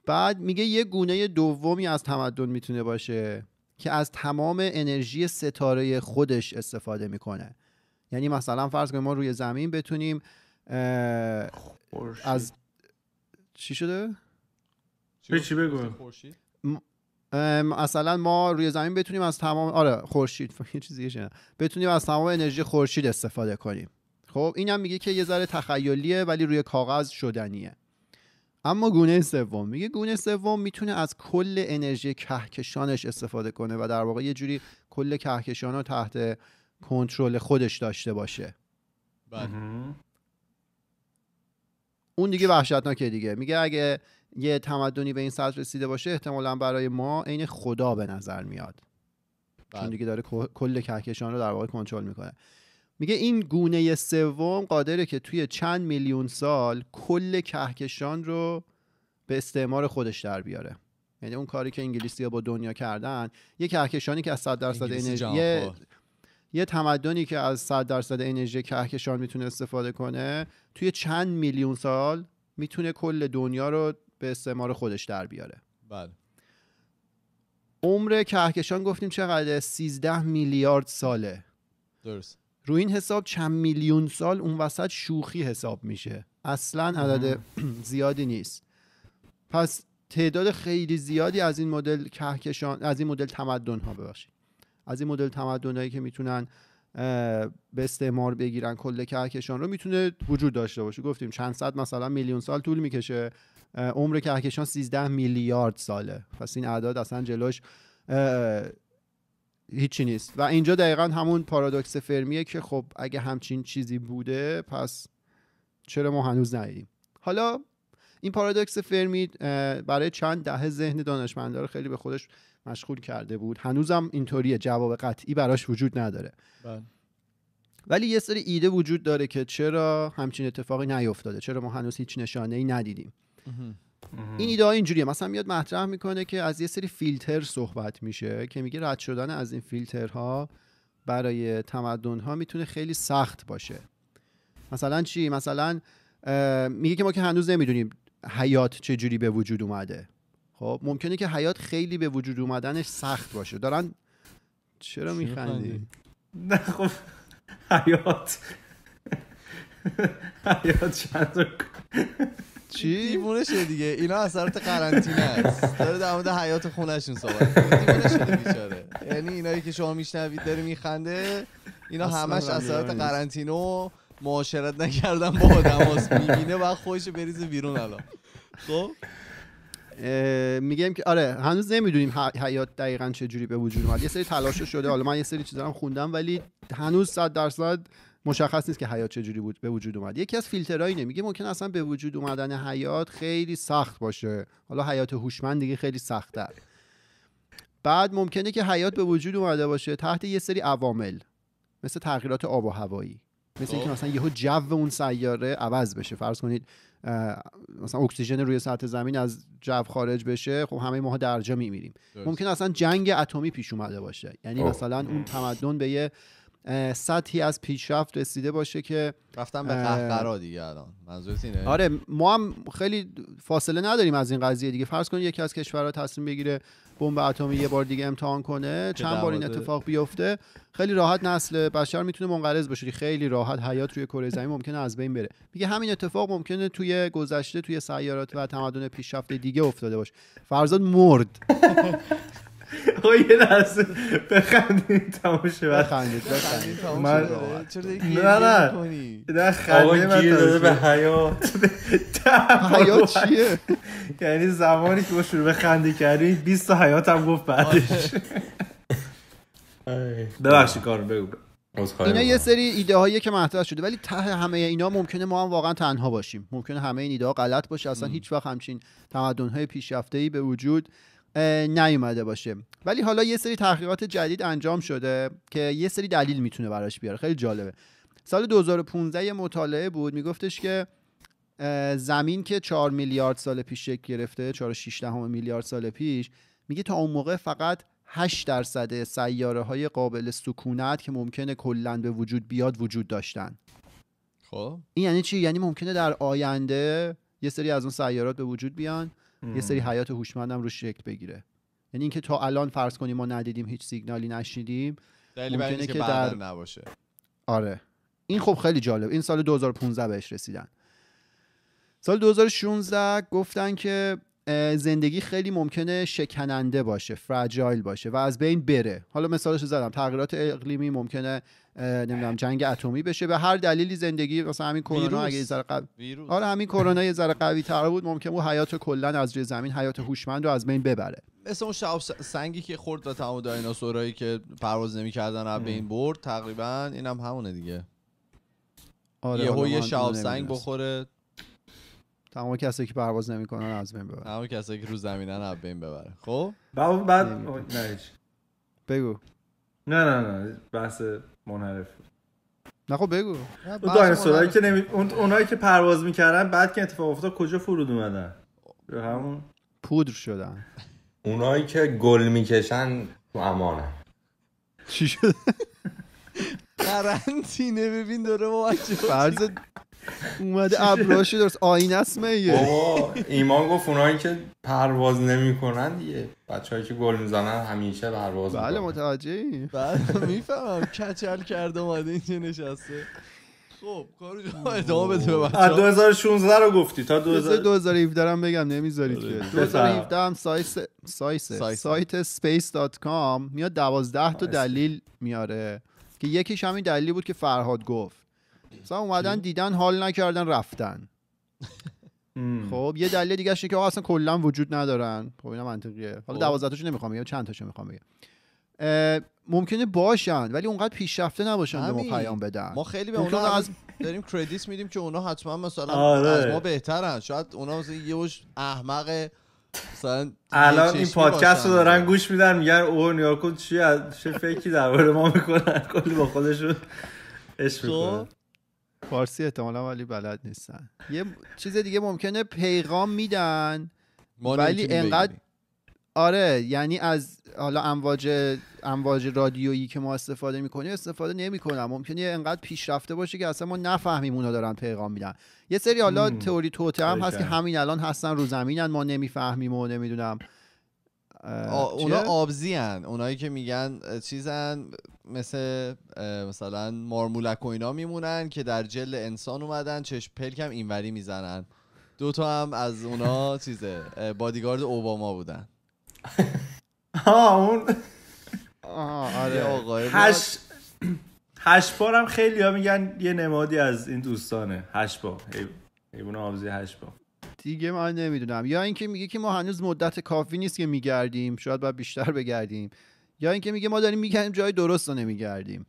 Speaker 1: بعد میگه یه گونه دومی از تمدن میتونه باشه که از تمام انرژی ستاره خودش استفاده میکنه یعنی مثلا فرض کنیم ما روی زمین بتونیم از چی شده؟ چی بگو مثلا ما روی زمین بتونیم از تمام آره خورشید [LAUGHS] چیزی بتونیم از تمام انرژی خورشید استفاده کنیم خب اینم میگه که یه ذره تخیلیه ولی روی کاغذ شدنیه اما گونه سوم میگه گونه سوم میتونه از کل انرژی کهکشانش استفاده کنه و در واقع یه جوری کل کهکشان رو تحت کنترل خودش داشته باشه بله. اون دیگه وحشتناکه دیگه میگه اگه یه تمدنی به این سطح رسیده باشه احتمالا برای ما عین خدا به نظر میاد چون بله. دیگه داره کل کهکشان رو در واقع کنترل میکنه میگه این گونه سوم قادره که توی چند میلیون سال کل کهکشان رو به استعمار خودش در بیاره یعنی اون کاری که انگلیسی ها با دنیا کردن یه کهکشانی که از 100 درصد انرژی یه, یه تمدنی که از 100 درصد انرژی کهکشان میتونه استفاده کنه توی چند میلیون سال میتونه کل دنیا رو به استعمار خودش در بیاره بله عمر کهکشان گفتیم چقدر 13 میلیارد ساله درست رو این حساب چند میلیون سال اون وسط شوخی حساب میشه اصلا عدد [CLEARS THROAT] زیادی نیست پس تعداد خیلی زیادی از این مدل کهکشان از این مدل تمدن ها ببخشید از این مدل تمدن هایی که میتونن به استعمار بگیرن کل کهکشان رو میتونه وجود داشته باشه گفتیم چند صد مثلا میلیون سال طول میکشه عمر کهکشان 13 میلیارد ساله پس این اعداد اصلا جلوش هیچی نیست و اینجا دقیقا همون پارادوکس فرمیه که خب اگه همچین چیزی بوده پس چرا ما هنوز ندیدیم حالا این پارادوکس فرمی برای چند دهه ذهن دانشمندا رو خیلی به خودش مشغول کرده بود هنوزم اینطوریه جواب قطعی براش وجود نداره بله. ولی یه سری ایده وجود داره که چرا همچین اتفاقی نیفتاده چرا ما هنوز هیچ نشانه ای ندیدیم این ایده اینجوریه مثلا میاد مطرح میکنه که از یه سری فیلتر صحبت میشه که میگه رد شدن از این فیلترها برای تمدن ها میتونه خیلی سخت باشه مثلا چی مثلا میگه که ما که هنوز نمیدونیم حیات چه جوری به وجود اومده خب ممکنه که حیات خیلی به وجود اومدنش سخت باشه دارن چرا میخندی نه خب
Speaker 3: حیات [LAUGHS] حیات چند چی دیوونه شده دیگه اینا اثرات قرنطینه [LAUGHS] است داره در حیات خونشون صحبت دیوونه شده یعنی اینایی که شما میشنوید داره میخنده اینا همش اثرات قرنطینه و معاشرت نکردن با آدماس میبینه و خوش بریزه بیرون الان خب
Speaker 1: میگم که آره هنوز نمیدونیم حیات دقیقا چه جوری به وجود اومد یه سری تلاش شده حالا من یه سری چیزا هم خوندم ولی هنوز 100 درصد مشخص نیست که حیات چجوری بود به وجود اومد یکی از فیلترهایی میگه ممکن اصلا به وجود اومدن حیات خیلی سخت باشه حالا حیات هوشمند دیگه خیلی سختتر بعد ممکنه که حیات به وجود اومده باشه تحت یه سری عوامل مثل تغییرات آب و هوایی مثل اینکه خب. مثلا یهو جو اون سیاره عوض بشه فرض کنید مثلا اکسیژن روی سطح زمین از جو خارج بشه خب همه ماها درجا میمیریم ممکن اصلا جنگ اتمی پیش اومده باشه یعنی خب. مثلا اون تمدن به یه سطحی از پیشرفت رسیده باشه که رفتن به قهقرا
Speaker 3: دیگه الان اینه آره
Speaker 1: ما هم خیلی فاصله نداریم از این قضیه دیگه فرض کنید یکی از کشورها تصمیم بگیره بمب اتمی یه بار دیگه امتحان کنه چند بار این اتفاق بیفته خیلی راحت نسل بشر میتونه منقرض بشه خیلی راحت حیات روی کره زمین ممکنه از بین بره میگه همین اتفاق ممکنه توی گذشته توی سیارات و تمدن پیشرفته دیگه افتاده باشه فرضاً مرد [LAUGHS]
Speaker 2: آقا یه لحظه بخندید شد بخندید بخندید
Speaker 4: من نه نه نه خنده من داده به حیات
Speaker 2: حیات چیه یعنی زمانی که با شروع به خنده کردیم 20 تا حیات هم گفت بعدش آره. ببخشی کار بگو اینا یه سری
Speaker 1: ایده هایی که مطرح شده ولی ته همه اینا ممکنه ما هم واقعا تنها باشیم ممکنه همه این ایده ها غلط باشه اصلا هیچ وقت همچین تمدن های پیشرفته ای به وجود نیومده باشه ولی حالا یه سری تحقیقات جدید انجام شده که یه سری دلیل میتونه براش بیاره خیلی جالبه سال 2015 یه مطالعه بود میگفتش که زمین که 4 میلیارد سال پیش شکل گرفته 4.6 میلیارد سال پیش میگه تا اون موقع فقط 8 درصد سیاره های قابل سکونت که ممکنه کلا به وجود بیاد وجود داشتن خب این یعنی چی یعنی ممکنه در آینده یه سری از اون سیارات به وجود بیان یه سری حیات هم رو شکل بگیره یعنی اینکه تا الان فرض کنیم ما ندیدیم هیچ سیگنالی نشیدیم دلیل که در... نباشه آره این خب خیلی جالب این سال 2015 بهش رسیدن سال 2016 گفتن که زندگی خیلی ممکنه شکننده باشه فرجایل باشه و از بین بره حالا مثالش زدم تغییرات اقلیمی ممکنه نمیدونم جنگ اتمی بشه به هر دلیلی زندگی مثلا همین کرونا اگه یه ذره قوی آره همین کرونا یه ذره قوی تر بود ممکنه بود حیات کلا از روی زمین حیات هوشمند رو از بین ببره
Speaker 3: مثل اون شعب سنگی که خورد و تمام دایناسورایی که پرواز نمیکردن به این برد تقریبا اینم هم همونه دیگه
Speaker 1: آره یهو یه شعب سنگ بخوره تمام کسایی که پرواز نمیکنن از بین ببره
Speaker 3: تمام کسایی که رو زمینن از بین ببره خب بعد نه بگو نه نه نه بحث منحرف
Speaker 1: نه خب بگو اون دایناسورایی که نمی...
Speaker 2: اون... اونایی که پرواز میکردن بعد که اتفاق افتاد کجا فرود اومدن همون پودر شدن اونایی که
Speaker 5: گل میکشن تو امانه
Speaker 2: چی شد قرنطینه
Speaker 1: [LAUGHS] ببین داره با فرض اومده ابراشو درست آین اسمه بابا
Speaker 5: ایمان گفت اونایی که پرواز نمیکنن دیگه بچه‌ای که گل میزنن همیشه پرواز بله
Speaker 3: متوجهی بله میفهمم کچل کرده اومده اینجا نشسته خب کارو ادامه
Speaker 5: بده به بچه‌ها 2016 رو
Speaker 2: گفتی
Speaker 3: تا
Speaker 1: 2017 هم بگم نمیذارید که 2017 آره. هم سایس سایس سایت space.com میاد 12 تا دلیل میاره که یکیش همین دلیلی بود که فرهاد گفت مثلا اومدن دیدن حال نکردن رفتن خب یه دلیل دیگه که اصلا کلا وجود ندارن خب اینا منطقیه حالا 12 خب. تاشو نمیخوام یا چند تاشو میخوام بگم ممکنه باشن ولی اونقدر پیشرفته نباشن به ما پیام بدن ما خیلی
Speaker 3: به اونا از داریم کردیت میدیم که اونا حتما مثلا از آره. ما بهترن شاید اونا مثلا یه وش احمق مثلا
Speaker 2: الان این پادکست رو دارن گوش میدن میگن او نیاکو چی چه فکری در ما میکنن کلی با خودشون اسم فارسی احتمالا ولی بلد نیستن
Speaker 1: یه چیز دیگه ممکنه پیغام میدن ولی انقدر آره یعنی از حالا امواج امواج رادیویی که ما استفاده میکنیم استفاده نمیکنم ممکنه انقدر پیشرفته باشه که اصلا ما نفهمیم اونا دارن پیغام میدن یه سری حالا تئوری توته هم هست که همین الان هستن رو زمینن ما نمیفهمیم و
Speaker 3: نمیدونم اونا آبزی هن اونایی که میگن چیزن مثل مثلا مارمولک و اینا میمونن که در جل انسان اومدن چشم پلکم اینوری میزنن دوتا هم از اونا چیزه بادیگارد اوباما بودن [LAUGHS]
Speaker 1: آه اون آره آقای
Speaker 3: هش بار هم خیلی ها
Speaker 2: میگن یه نمادی از این دوستانه هی آبزی بار
Speaker 1: دیگه من نمیدونم یا اینکه میگه که ما هنوز مدت کافی نیست که میگردیم شاید باید بیشتر بگردیم یا اینکه میگه ما داریم میگردیم جای درست رو نمیگردیم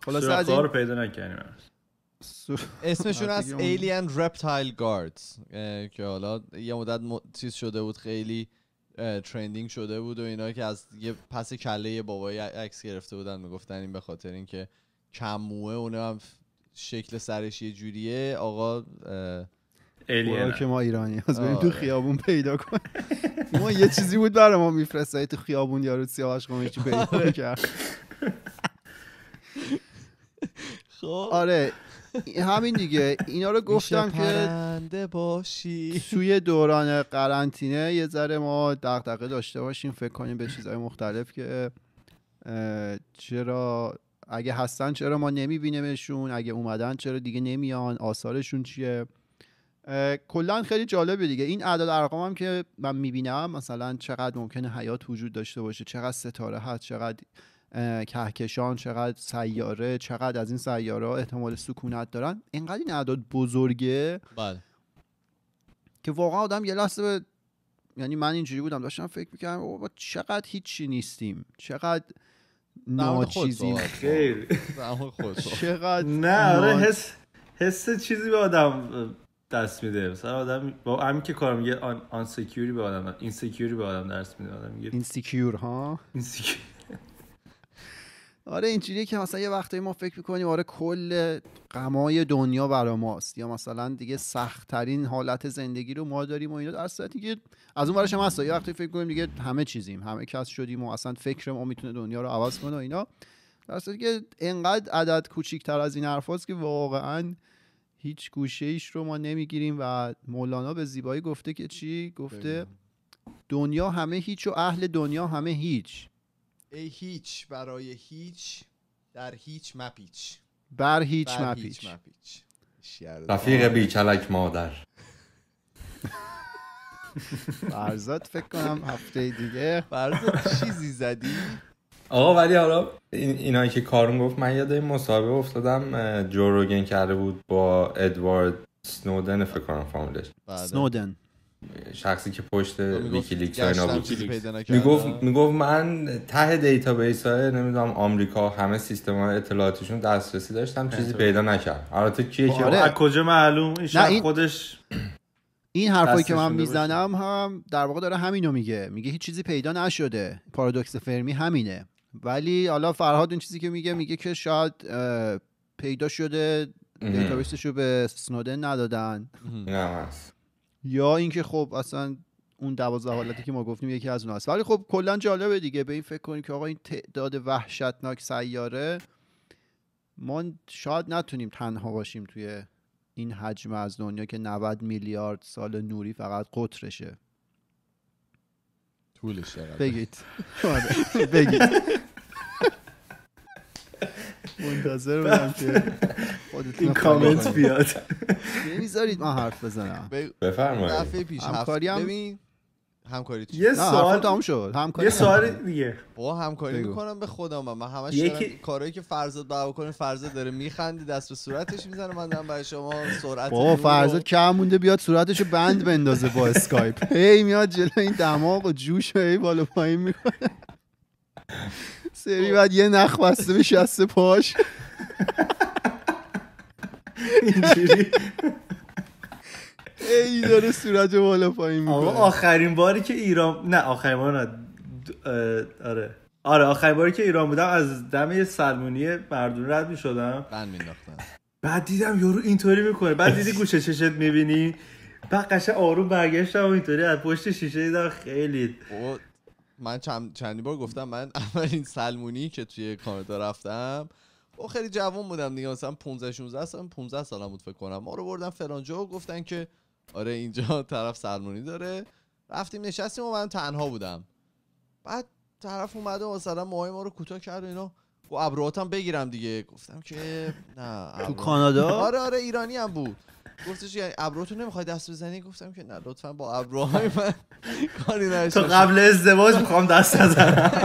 Speaker 2: خلاصه از این... پیدا نکنیم اسمشون [LAUGHS] از Alien
Speaker 3: Reptile Guards که حالا یه مدت چیز شده بود خیلی ترندینگ شده بود و اینا که از یه پس کله بابای عکس گرفته بودن میگفتن این به خاطر اینکه کموه اونم شکل سرش یه جوریه آقا
Speaker 4: که ما ایرانی از بریم تو آره.
Speaker 1: خیابون پیدا کنیم ما یه چیزی بود برای ما میفرستایی تو خیابون یارو سیاوش چی پیدا آره. کرد [LAUGHS] خب آره همین دیگه اینا رو گفتم که باشی توی دوران قرنطینه یه ذره ما دغدغه داشته باشیم فکر کنیم به چیزهای مختلف که چرا اگه هستن چرا ما نمیبینیمشون اگه اومدن چرا دیگه نمیان آثارشون چیه کلا خیلی جالبه دیگه این اعداد ارقام هم که من میبینم مثلا چقدر ممکنه حیات وجود داشته باشه چقدر ستاره هست چقدر کهکشان چقدر سیاره چقدر از این سیاره احتمال سکونت دارن اینقدر این اعداد بزرگه بله که واقعا آدم یه لحظه به... یعنی من اینجوری بودم داشتم فکر میکردم بابا چقدر هیچی نیستیم چقدر ناچیزی خیر
Speaker 2: چقدر نه آره، حس حس چیزی به آدم دست میده مثلا آدم با همین که کارم میگه آن آن سکیوری به آدم این سکیوری به آدم درس میده آدم میگه این سکیور ها این سکیور آره
Speaker 1: اینجوریه که مثلا یه وقتایی ما فکر میکنیم آره کل غمای دنیا برا ماست یا مثلا دیگه سختترین حالت زندگی رو ما داریم و اینا در صورتی که از اون ورش هم هست یه وقتی فکر کنیم دیگه همه چیزیم همه کس شدیم و اصلا فکر ما میتونه دنیا رو عوض کنه و اینا در صورتی که انقدر عدد تر از این حرفاست که واقعا هیچ گوشه ایش رو ما نمیگیریم و مولانا به زیبایی گفته که چی گفته دنیا همه هیچ و اهل دنیا همه هیچ
Speaker 3: ای هیچ برای هیچ در هیچ مپیچ بر هیچ بر مپیچ, مپیچ. رفیق بیچلک مادر [LAUGHS]
Speaker 5: فرزاد فکر کنم هفته دیگه
Speaker 3: فرزاد چیزی زدی
Speaker 5: آقا ولی حالا این اینایی که کارون گفت من یاد این مصاحبه افتادم جوروگن کرده بود با ادوارد سنودن فکر کنم فامیلش بله. سنودن شخصی که پشت خب، ویکیلیکس اینا بود میگفت من ته دیتابیس های نمیدونم آمریکا همه سیستم های اطلاعاتشون دسترسی داشتم چیزی پیدا نکرد البته کیه که آره. آره. از کجا معلوم این خودش
Speaker 1: [CLEARS THROAT] این حرفایی که من میزنم هم در واقع داره همینو میگه میگه هیچ چیزی پیدا نشده پارادوکس فرمی همینه ولی حالا فرهاد اون چیزی که میگه میگه که شاید پیدا شده دیتابیسش رو به سنودن ندادن یا اینکه خب اصلا اون دوازده حالتی که ما گفتیم یکی از اون هست ولی خب کلا جالبه دیگه به این فکر کنید که آقا این تعداد وحشتناک سیاره ما شاید نتونیم تنها باشیم توی این حجم از دنیا که 90 میلیارد سال نوری فقط قطرشه
Speaker 4: طولش بگید [LAUGHS] آره. بگید
Speaker 1: منتظر [LAUGHS] بودم که این کامنت بیاد نمیذارید من حرف بزنم بفرمایید دفعه پیش
Speaker 3: همکاری هم ببین همکاری یه سوال تام شد همکاری یه سوال دیگه با همکاری میکنم به خدا من همش کارهایی که فرزاد بابا کنه فرزاد داره میخندی دست به صورتش میزنه من دارم برای شما سرعت بابا فرزاد کم مونده بیاد
Speaker 1: صورتشو بند بندازه با اسکایپ هی میاد جلو این دماغ و جوش هی بالا پایین میکنه سری یعنی بعد یه نخ بسته به شسته پاش
Speaker 2: اینجوری ای داره صورت
Speaker 4: بالا پایین
Speaker 2: میکنه آخرین باری که ایران نه آخرین بار آره آره آخرین باری که ایران بودم از دم یه سلمونی مردون رد میشدم من میداختم بعد دیدم یارو اینطوری میکنه بعد دیدی گوشه چشت میبینی
Speaker 3: بعد قشن آروم برگشتم و اینطوری از پشت شیشه دیدم خیلی من چند چندی بار گفتم من [LAUGHS] اولین سلمونی که توی کانادا رفتم و خب خیلی جوان بودم دیگه مثلا 15 16 سال 15 سالم بود فکر کنم ما رو بردن فرانجا و گفتن که آره اینجا [LAUGHS] طرف سلمونی داره رفتیم نشستیم و من تنها بودم بعد طرف و مثلا موهای ما رو کوتاه کرد و اینا و ابرواتم بگیرم دیگه گفتم که نه تو کانادا [LAUGHS] آره آره ایرانی هم بود گفتش یعنی ابروتو نمیخوای دست بزنی گفتم که نه لطفا با ابروهای [LAUGHS] من کاری نشه تو قبل ازدواج میخوام دست بزنم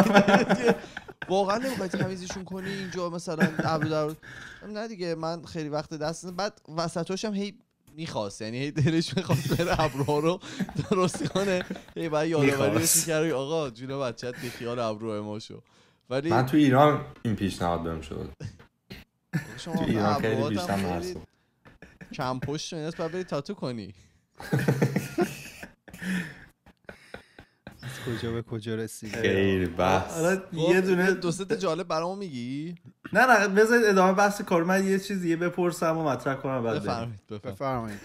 Speaker 3: [LAUGHS] واقعا نمیخوای تمیزشون کنی اینجا مثلا ابرو در نه دیگه من خیلی وقت دست بعد وسطاش هم هی میخواست یعنی هی دلش میخواست بره ابروها رو درست کنه هی بعد یادآوری کرد آقا جون بچت بی خیال ابرو ما شو ولی من تو ایران
Speaker 5: این پیشنهاد بهم شد [LAUGHS]
Speaker 3: تو ایران خیلی بیشتر کم پشت اینست باید بری تاتو کنی
Speaker 2: از کجا به کجا رسید
Speaker 5: خیلی بس
Speaker 3: حالا یه خب، دونه دو جالب برام میگی نه نه بذارید ادامه
Speaker 2: بحث کار من یه چیز یه بپرسم و مطرح کنم بعد بفرمایید بفرمایید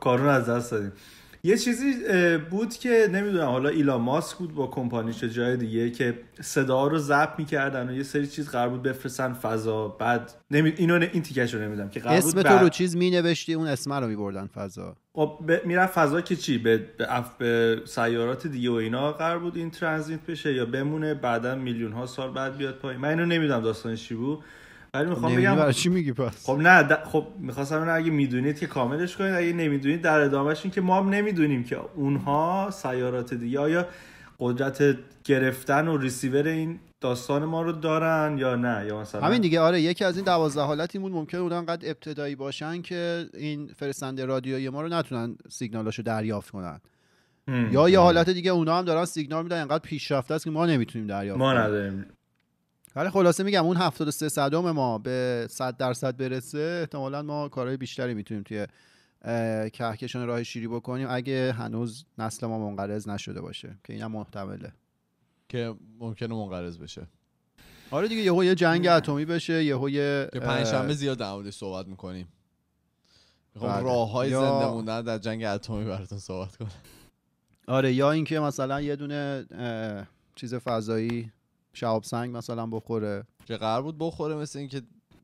Speaker 2: کارون از دست دادیم یه چیزی بود که نمیدونم حالا ایلا ماسک بود با کمپانیش جای دیگه که صدا رو ضبط میکردن و یه سری چیز قرار بود بفرستن فضا بعد نمی... اینو این تیکش رو نمیدونم که قرار اسم تو رو
Speaker 1: چیز مینوشتی اون اسم رو میبردن فضا
Speaker 2: خب ب... فضا که چی به... به... به سیارات دیگه و اینا قرار بود این ترانزیت بشه یا بمونه بعدا میلیون ها سال بعد بیاد پایین من اینو نمیدونم داستانش چی بود ولی میخوام بگم چی میگی پس خب نه خب میخواستم اینو اگه میدونید که کاملش کنید اگه نمیدونید در ادامهش این که ما هم نمیدونیم که اونها سیارات دیگه آیا قدرت گرفتن و ریسیور این داستان ما رو دارن یا نه یا مثلا
Speaker 1: همین دیگه آره یکی از این دوازده بود ممکن بود انقدر ابتدایی باشن که این فرستنده رادیویی ما رو نتونن سیگنالاشو دریافت کنن یا یه حالت دیگه اونا هم دارن سیگنال میدن انقدر پیشرفته است که ما نمیتونیم دریافت ما نداریم ولی خلاصه میگم اون 73 صدام ما به 100 درصد برسه احتمالا ما کارهای بیشتری میتونیم توی کهکشان راه شیری بکنیم اگه هنوز نسل ما منقرض نشده باشه که اینم
Speaker 3: محتمله که ممکنه منقرض بشه آره دیگه
Speaker 1: یهو یه جنگ اتمی
Speaker 3: بشه یهو یه که شنبه زیاد در موردش صحبت میکنیم میخوام بله. راه های زنده موندن در جنگ اتمی براتون صحبت کنم آره یا اینکه مثلا یه
Speaker 1: دونه چیز فضایی شهاب سنگ مثلا بخوره چه قرار بود بخوره
Speaker 2: مثل اینکه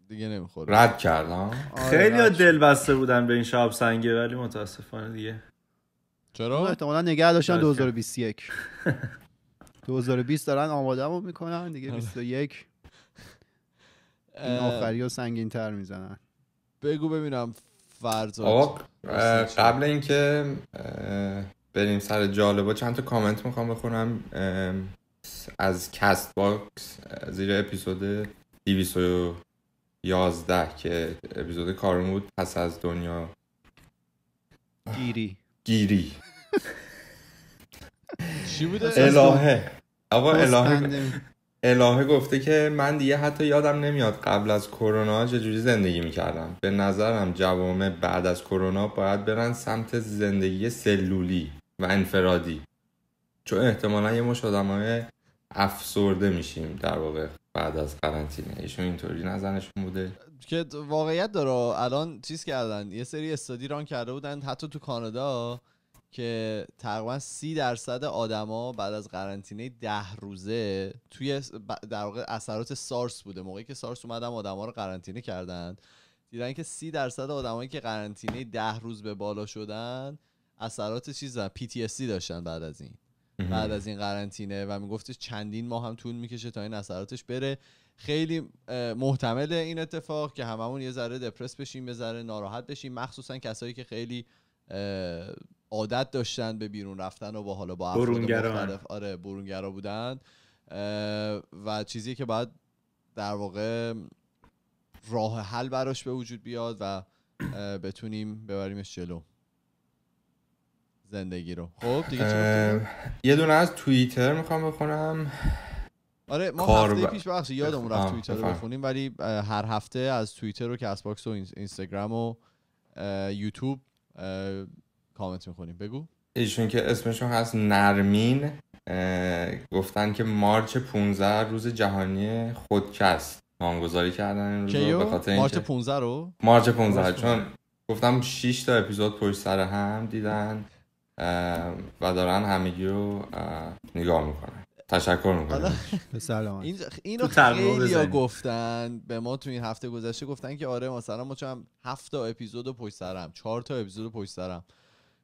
Speaker 2: دیگه نمیخوره
Speaker 3: رد کردم
Speaker 1: آره،
Speaker 2: خیلی دل بسته بودن به این شاب سنگه ولی متاسفانه دیگه چرا
Speaker 1: احتمالا نگه داشتن 2021 2020 دارن آمادهمو میکنن دیگه 21 آره. این آخری ها سنگین تر میزنن بگو ببینم فرض
Speaker 5: قبل اینکه بریم سر جالبا چند تا کامنت میخوام بخونم از کست باکس زیر اپیزود 211 که اپیزود کارون بود پس از دنیا گیری گیری
Speaker 3: [LAUGHS] چی بود
Speaker 5: الهه آقا الهه الهه گفته که من دیگه حتی یادم نمیاد قبل از کرونا چجوری زندگی میکردم به نظرم جوامع بعد از کرونا باید برن سمت زندگی سلولی و انفرادی چون احتمالا یه مش های افسرده میشیم در واقع بعد از قرنطینه ایشون اینطوری نظرشون بوده
Speaker 3: که واقعیت داره الان چیز کردن یه سری استادی ران کرده بودن حتی تو کانادا که تقریبا سی درصد آدما بعد از قرنطینه ده روزه توی در واقع اثرات سارس بوده موقعی که سارس اومدم آدما رو قرنطینه کردن دیدن که سی درصد آدمایی که قرنطینه ده روز به بالا شدن اثرات چیز پی تی داشتن بعد از این بعد از این قرنطینه و میگفتش چندین ماه هم طول میکشه تا این اثراتش بره خیلی محتمله این اتفاق که هممون یه ذره دپرس بشیم یه ذره ناراحت بشیم مخصوصا کسایی که خیلی عادت داشتن به بیرون رفتن و با حالا با مختلف آره برونگرا بودن و چیزی که باید در واقع راه حل براش به وجود بیاد و بتونیم ببریمش جلو زندگی رو خب دیگه چی یه دونه از
Speaker 5: توییتر میخوام بخونم آره ما هفته پیش بخش یادمون رفت توییتر رو بخونیم
Speaker 3: ولی هر هفته از توییتر و کس باکس و اینستاگرام و یوتیوب کامنت میخونیم بگو
Speaker 5: ایشون که اسمشون هست نرمین گفتن که مارچ 15 روز جهانی خودکست نامگذاری کردن روز به خاطر مارچ 15 رو مارچ 15 چون گفتم 6 تا اپیزود پشت سر هم دیدن و دارن همگی رو نگاه میکنن تشکر میکنم
Speaker 3: سلام اینو خیلی گفتن به ما تو این هفته گذشته گفتن که آره مثلا ما چون هفت تا اپیزود پشت سرم چهار تا اپیزود پشت سرم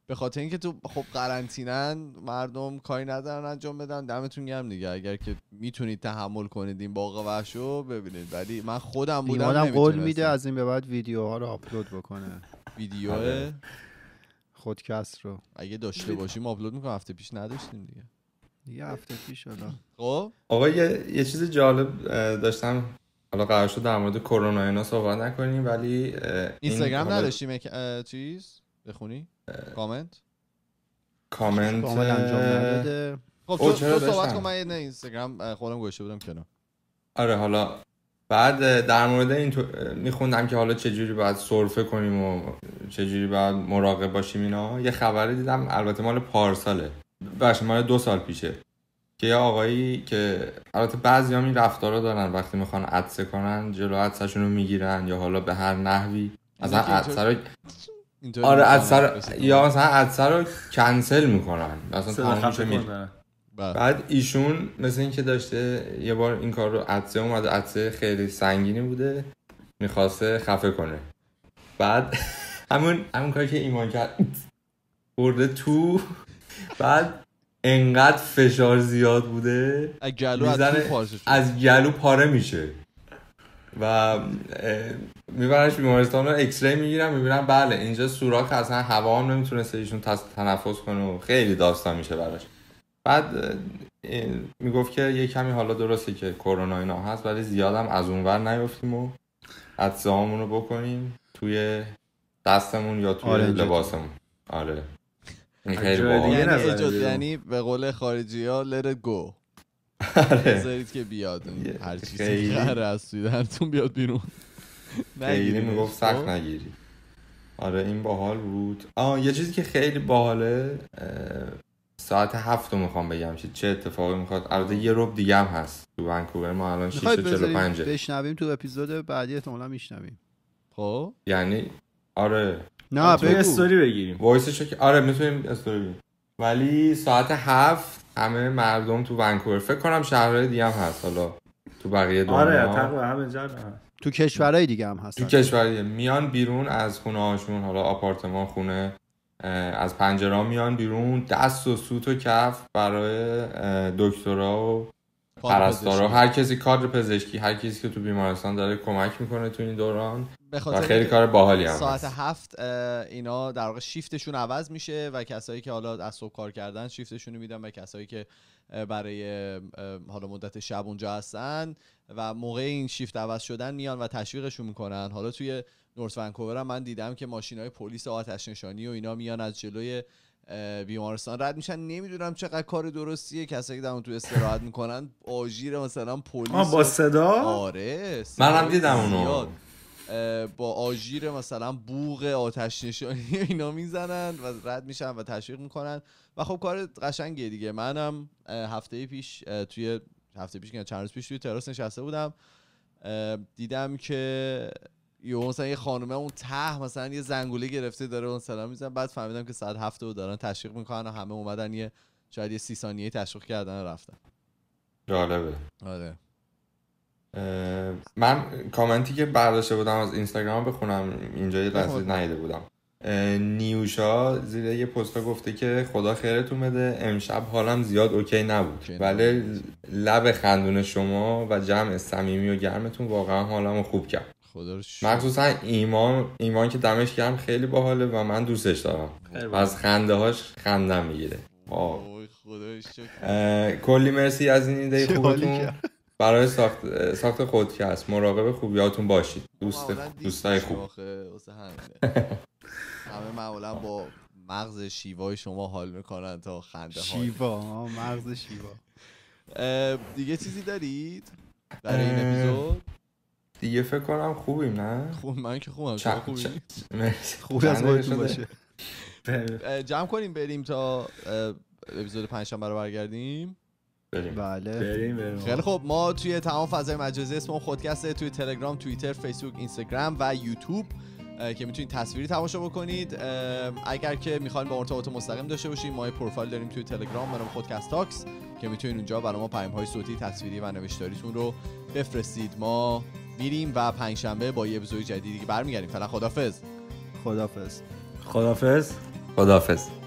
Speaker 3: به خاطر اینکه تو خب قرنطینن مردم کاری ندارن انجام بدن دمتون گرم دیگه اگر که میتونید تحمل کنید این باغ وحشو ببینید ولی من خودم بودم قول میده از
Speaker 1: این به بعد ویدیوها رو آپلود بکنه ویدیو آره.
Speaker 3: خودکست رو اگه داشته باشیم آپلود میکنم هفته پیش نداشتیم دیگه دیگه هفته پیش حالا خب
Speaker 5: آقا یه،, یه چیز جالب داشتم حالا قرار شد در مورد کرونا اینا صحبت نکنیم ولی اینستاگرام نداشتیم
Speaker 3: چیز بخونی کامنت کامنت خب تو صحبت کن من اینستاگرام خودم گوشه بودم کنار
Speaker 5: آره حالا بعد در مورد این تو... میخوندم که حالا چجوری باید سرفه کنیم و چجوری باید مراقب باشیم اینا یه خبری دیدم البته مال پارساله بخش مال دو سال پیشه که یه آقایی که البته بعضی هم این رفتارا دارن وقتی میخوان عدسه کنن جلو عدسهشون رو میگیرن یا حالا به هر نحوی هم عدسه رو آره عدسه یا مثلا عدسه رو کنسل میکنن مثلا تمام بله. بعد ایشون مثل اینکه داشته یه بار این کار رو عدسه اومده عدسه خیلی سنگینی بوده میخواسته خفه کنه بعد [LAUGHS] همون همون کاری که ایمان کرد برده تو بعد انقدر فشار زیاد بوده از گلو از پاره میشه و میبرنش بیمارستان رو اکسری میگیرم میبینم بله اینجا سوراخ اصلا هوا هم نمیتونسته ایشون تنفس کنه و خیلی داستان میشه براش بعد میگفت که یه کمی حالا درسته که کرونا اینا هست ولی زیادم از اونور نیفتیم و اجزامون رو بکنیم توی دستمون یا توی آره لباسمون آره یعنی, یعنی
Speaker 3: به قول خارجی ها let it go آره. بذارید که بیاد هر چیزی خیلی از توی درتون بیاد بیرون خیلی میگفت سخت خب؟ نگیری آره این باحال بود
Speaker 5: آه یه چیزی که خیلی باحاله ساعت هفت رو میخوام بگم چه چه اتفاقی میخواد البته یه روب دیگه هم هست تو ونکوور ما الان 645
Speaker 1: بشنویم تو اپیزود بعدی احتمالاً میشنویم
Speaker 5: خب یعنی آره نه بگو استوری بگیریم وایسش که آره میتونیم استوری بگیریم ولی ساعت هفت همه مردم تو ونکوور فکر کنم شهرهای دیگه هم هست حالا تو بقیه دنیا
Speaker 2: آره
Speaker 1: تو کشورهای دیگه هم هست
Speaker 2: تو
Speaker 5: کشورهای میان بیرون از خونه هاشون حالا آپارتمان خونه از پنجره میان بیرون دست و سوت و کف برای دکترا و پرستارا هر کسی کادر پزشکی هر کسی که تو بیمارستان داره کمک میکنه تو این دوران و خیلی کار باحالی هم ساعت
Speaker 3: هفت اینا در واقع شیفتشون عوض میشه و کسایی که حالا از صبح کار کردن شیفتشون رو میدن و کسایی که برای حالا مدت شب اونجا هستن و موقع این شیفت عوض شدن میان و تشویقشون میکنن حالا توی نورت ونکوور من دیدم که ماشین های پلیس آتش نشانی و اینا میان از جلوی بیمارستان رد میشن نمیدونم چقدر کار درستیه کسایی که تو استراحت میکنن آژیر مثلا پلیس با صدا آره منم دیدم اونو با آژیر مثلا بوغ آتش نشانی [LAUGHS] اینا میزنن و رد میشن و تشویق میکنن و خب کار قشنگیه دیگه منم هفته پیش توی هفته پیش چند روز پیش توی تراس نشسته بودم دیدم که یه مثلا یه خانومه اون ته مثلا یه زنگوله گرفته داره اون سلام میزن بعد فهمیدم که ساعت هفته رو دارن تشویق میکنن و همه اومدن یه شاید یه سی ثانیه تشویق کردن و رفتن
Speaker 5: جالبه آره من کامنتی که برداشته بودم از اینستاگرام بخونم اینجا یه لحظه بودم نیوشا زیر یه پست گفته که خدا خیرتون بده امشب حالم زیاد اوکی نبود ولی لب خندون شما و جمع صمیمی و گرمتون واقعا حالمو خوب کرد مخصوصا ایمان ایمان که دمش گرم خیلی باحاله و من دوستش دارم از خنده هاش خنده میگیره کلی مرسی از این ایده خوبتون برای ساخت ساخت هست مراقب خوب
Speaker 3: یادتون باشید دوست دوستای خوب همه معمولا با مغز شیوای شما حال میکنن تا خنده شیوا مغز شیوا دیگه چیزی دارید برای این اپیزود
Speaker 5: دیگه فکر کنم خوبیم نه خوب من که
Speaker 3: خوبم شما خوبی
Speaker 5: [LAUGHS] خوب از خودتون باشه
Speaker 3: جمع کنیم بریم تا اپیزود پنجشنبه رو برگردیم
Speaker 2: بریم بله خیلی
Speaker 3: خب ما توی تمام فضای مجازی اسم خودکسته توی تلگرام توییتر فیسبوک اینستاگرام و یوتیوب که میتونید تصویری تماشا بکنید اگر که میخواین با ارتباط مستقیم داشته باشید ما یه پروفایل داریم توی تلگرام برام خودکست تاکس که میتونید اونجا برای ما پیام های صوتی تصویری و نوشتاریتون رو بفرستید ما میریم و پنجشنبه با یه اپیزود جدیدی برمیگردیم فعلا خدافظ خدافظ خدافظ
Speaker 5: خدافظ